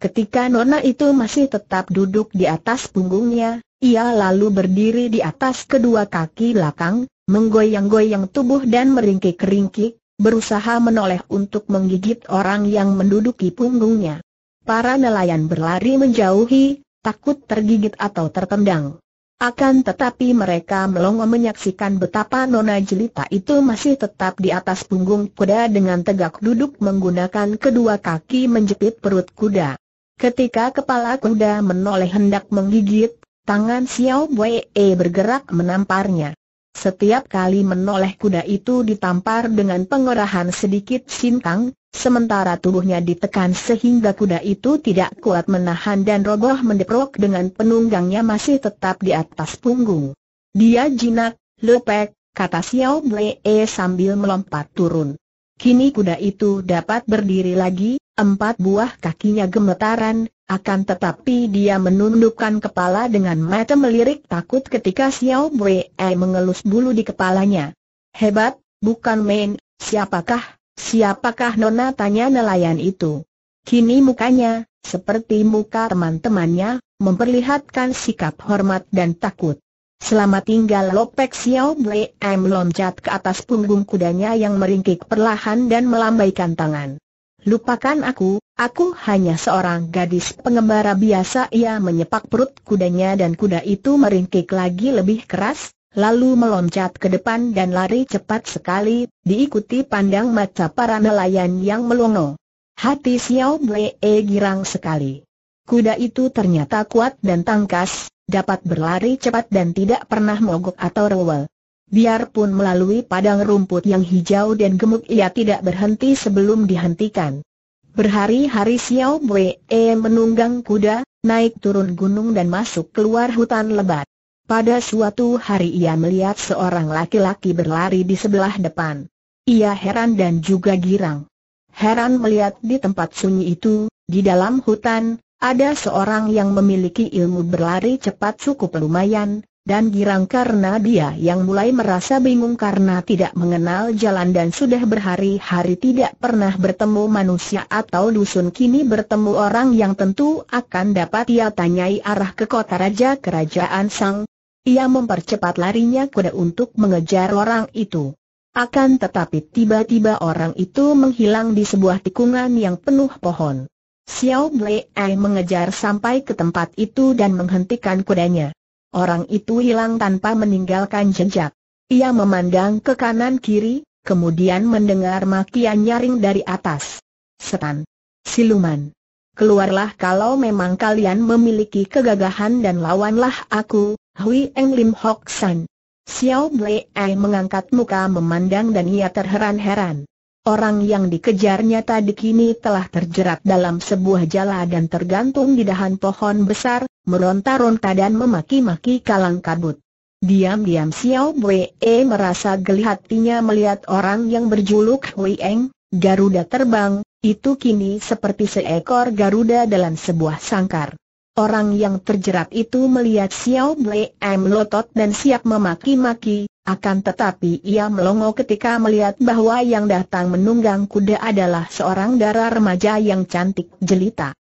Speaker 1: Ketika Nona itu masih tetap duduk di atas punggungnya, ia lalu berdiri di atas kedua kaki belakang, menggoyang-goyang tubuh dan meringkik-ringkik, berusaha menoleh untuk menggigit orang yang menduduki punggungnya. Para nelayan berlari menjauhi, takut tergigit atau tertendang. Akan tetapi mereka melongo menyaksikan betapa Nona Jelita itu masih tetap di atas punggung kuda dengan tegak duduk menggunakan kedua kaki menjepit perut kuda. Ketika kepala kuda menoleh hendak menggigit, tangan Xiao Wei e bergerak menamparnya. Setiap kali menoleh kuda itu ditampar dengan pengerahan sedikit sintang, sementara tubuhnya ditekan sehingga kuda itu tidak kuat menahan dan roboh mendeprok dengan penunggangnya masih tetap di atas punggung. Dia jinak, lepek, kata Xiao Wei e sambil melompat turun. Kini kuda itu dapat berdiri lagi, empat buah kakinya gemetaran, akan tetapi dia menundukkan kepala dengan mata melirik takut ketika Xiao Wei mengelus bulu di kepalanya. Hebat, bukan main, siapakah, siapakah nona tanya nelayan itu. Kini mukanya, seperti muka teman-temannya, memperlihatkan sikap hormat dan takut. Selamat tinggal Lopek Xiao Wei M loncat ke atas punggung kudanya yang meringkik perlahan dan melambaikan tangan. Lupakan aku, aku hanya seorang gadis pengembara biasa ia menyepak perut kudanya dan kuda itu meringkik lagi lebih keras, lalu meloncat ke depan dan lari cepat sekali, diikuti pandang mata para nelayan yang melongo. Hati Xiao Wei e eh, girang sekali. Kuda itu ternyata kuat dan tangkas, dapat berlari cepat dan tidak pernah mogok atau rewel. Biarpun melalui padang rumput yang hijau dan gemuk ia tidak berhenti sebelum dihentikan. Berhari-hari Xiao E menunggang kuda, naik turun gunung dan masuk keluar hutan lebat. Pada suatu hari ia melihat seorang laki-laki berlari di sebelah depan. Ia heran dan juga girang. Heran melihat di tempat sunyi itu, di dalam hutan, ada seorang yang memiliki ilmu berlari cepat cukup lumayan, dan girang karena dia yang mulai merasa bingung karena tidak mengenal jalan dan sudah berhari-hari tidak pernah bertemu manusia atau dusun kini bertemu orang yang tentu akan dapat ia tanyai arah ke kota raja kerajaan Sang. Ia mempercepat larinya kuda untuk mengejar orang itu. Akan tetapi tiba-tiba orang itu menghilang di sebuah tikungan yang penuh pohon. Xiao Blei mengejar sampai ke tempat itu dan menghentikan kudanya. Orang itu hilang tanpa meninggalkan jejak. Ia memandang ke kanan kiri, kemudian mendengar makian nyaring dari atas. Setan. Siluman. Keluarlah kalau memang kalian memiliki kegagahan dan lawanlah aku, Hui Eng Lim Hok San. Xiao Blei mengangkat muka memandang dan ia terheran-heran. Orang yang dikejarnya tadi kini telah terjerat dalam sebuah jala dan tergantung di dahan pohon besar, meronta-ronta dan memaki-maki kalang kabut. Diam-diam Xiao Wei merasa geli hatinya melihat orang yang berjuluk Hui Eng, Garuda Terbang, itu kini seperti seekor Garuda dalam sebuah sangkar. Orang yang terjerat itu melihat Xiao Wei melotot dan siap memaki-maki, akan tetapi ia melongo ketika melihat bahwa yang datang menunggang kuda adalah seorang darah remaja yang cantik jelita.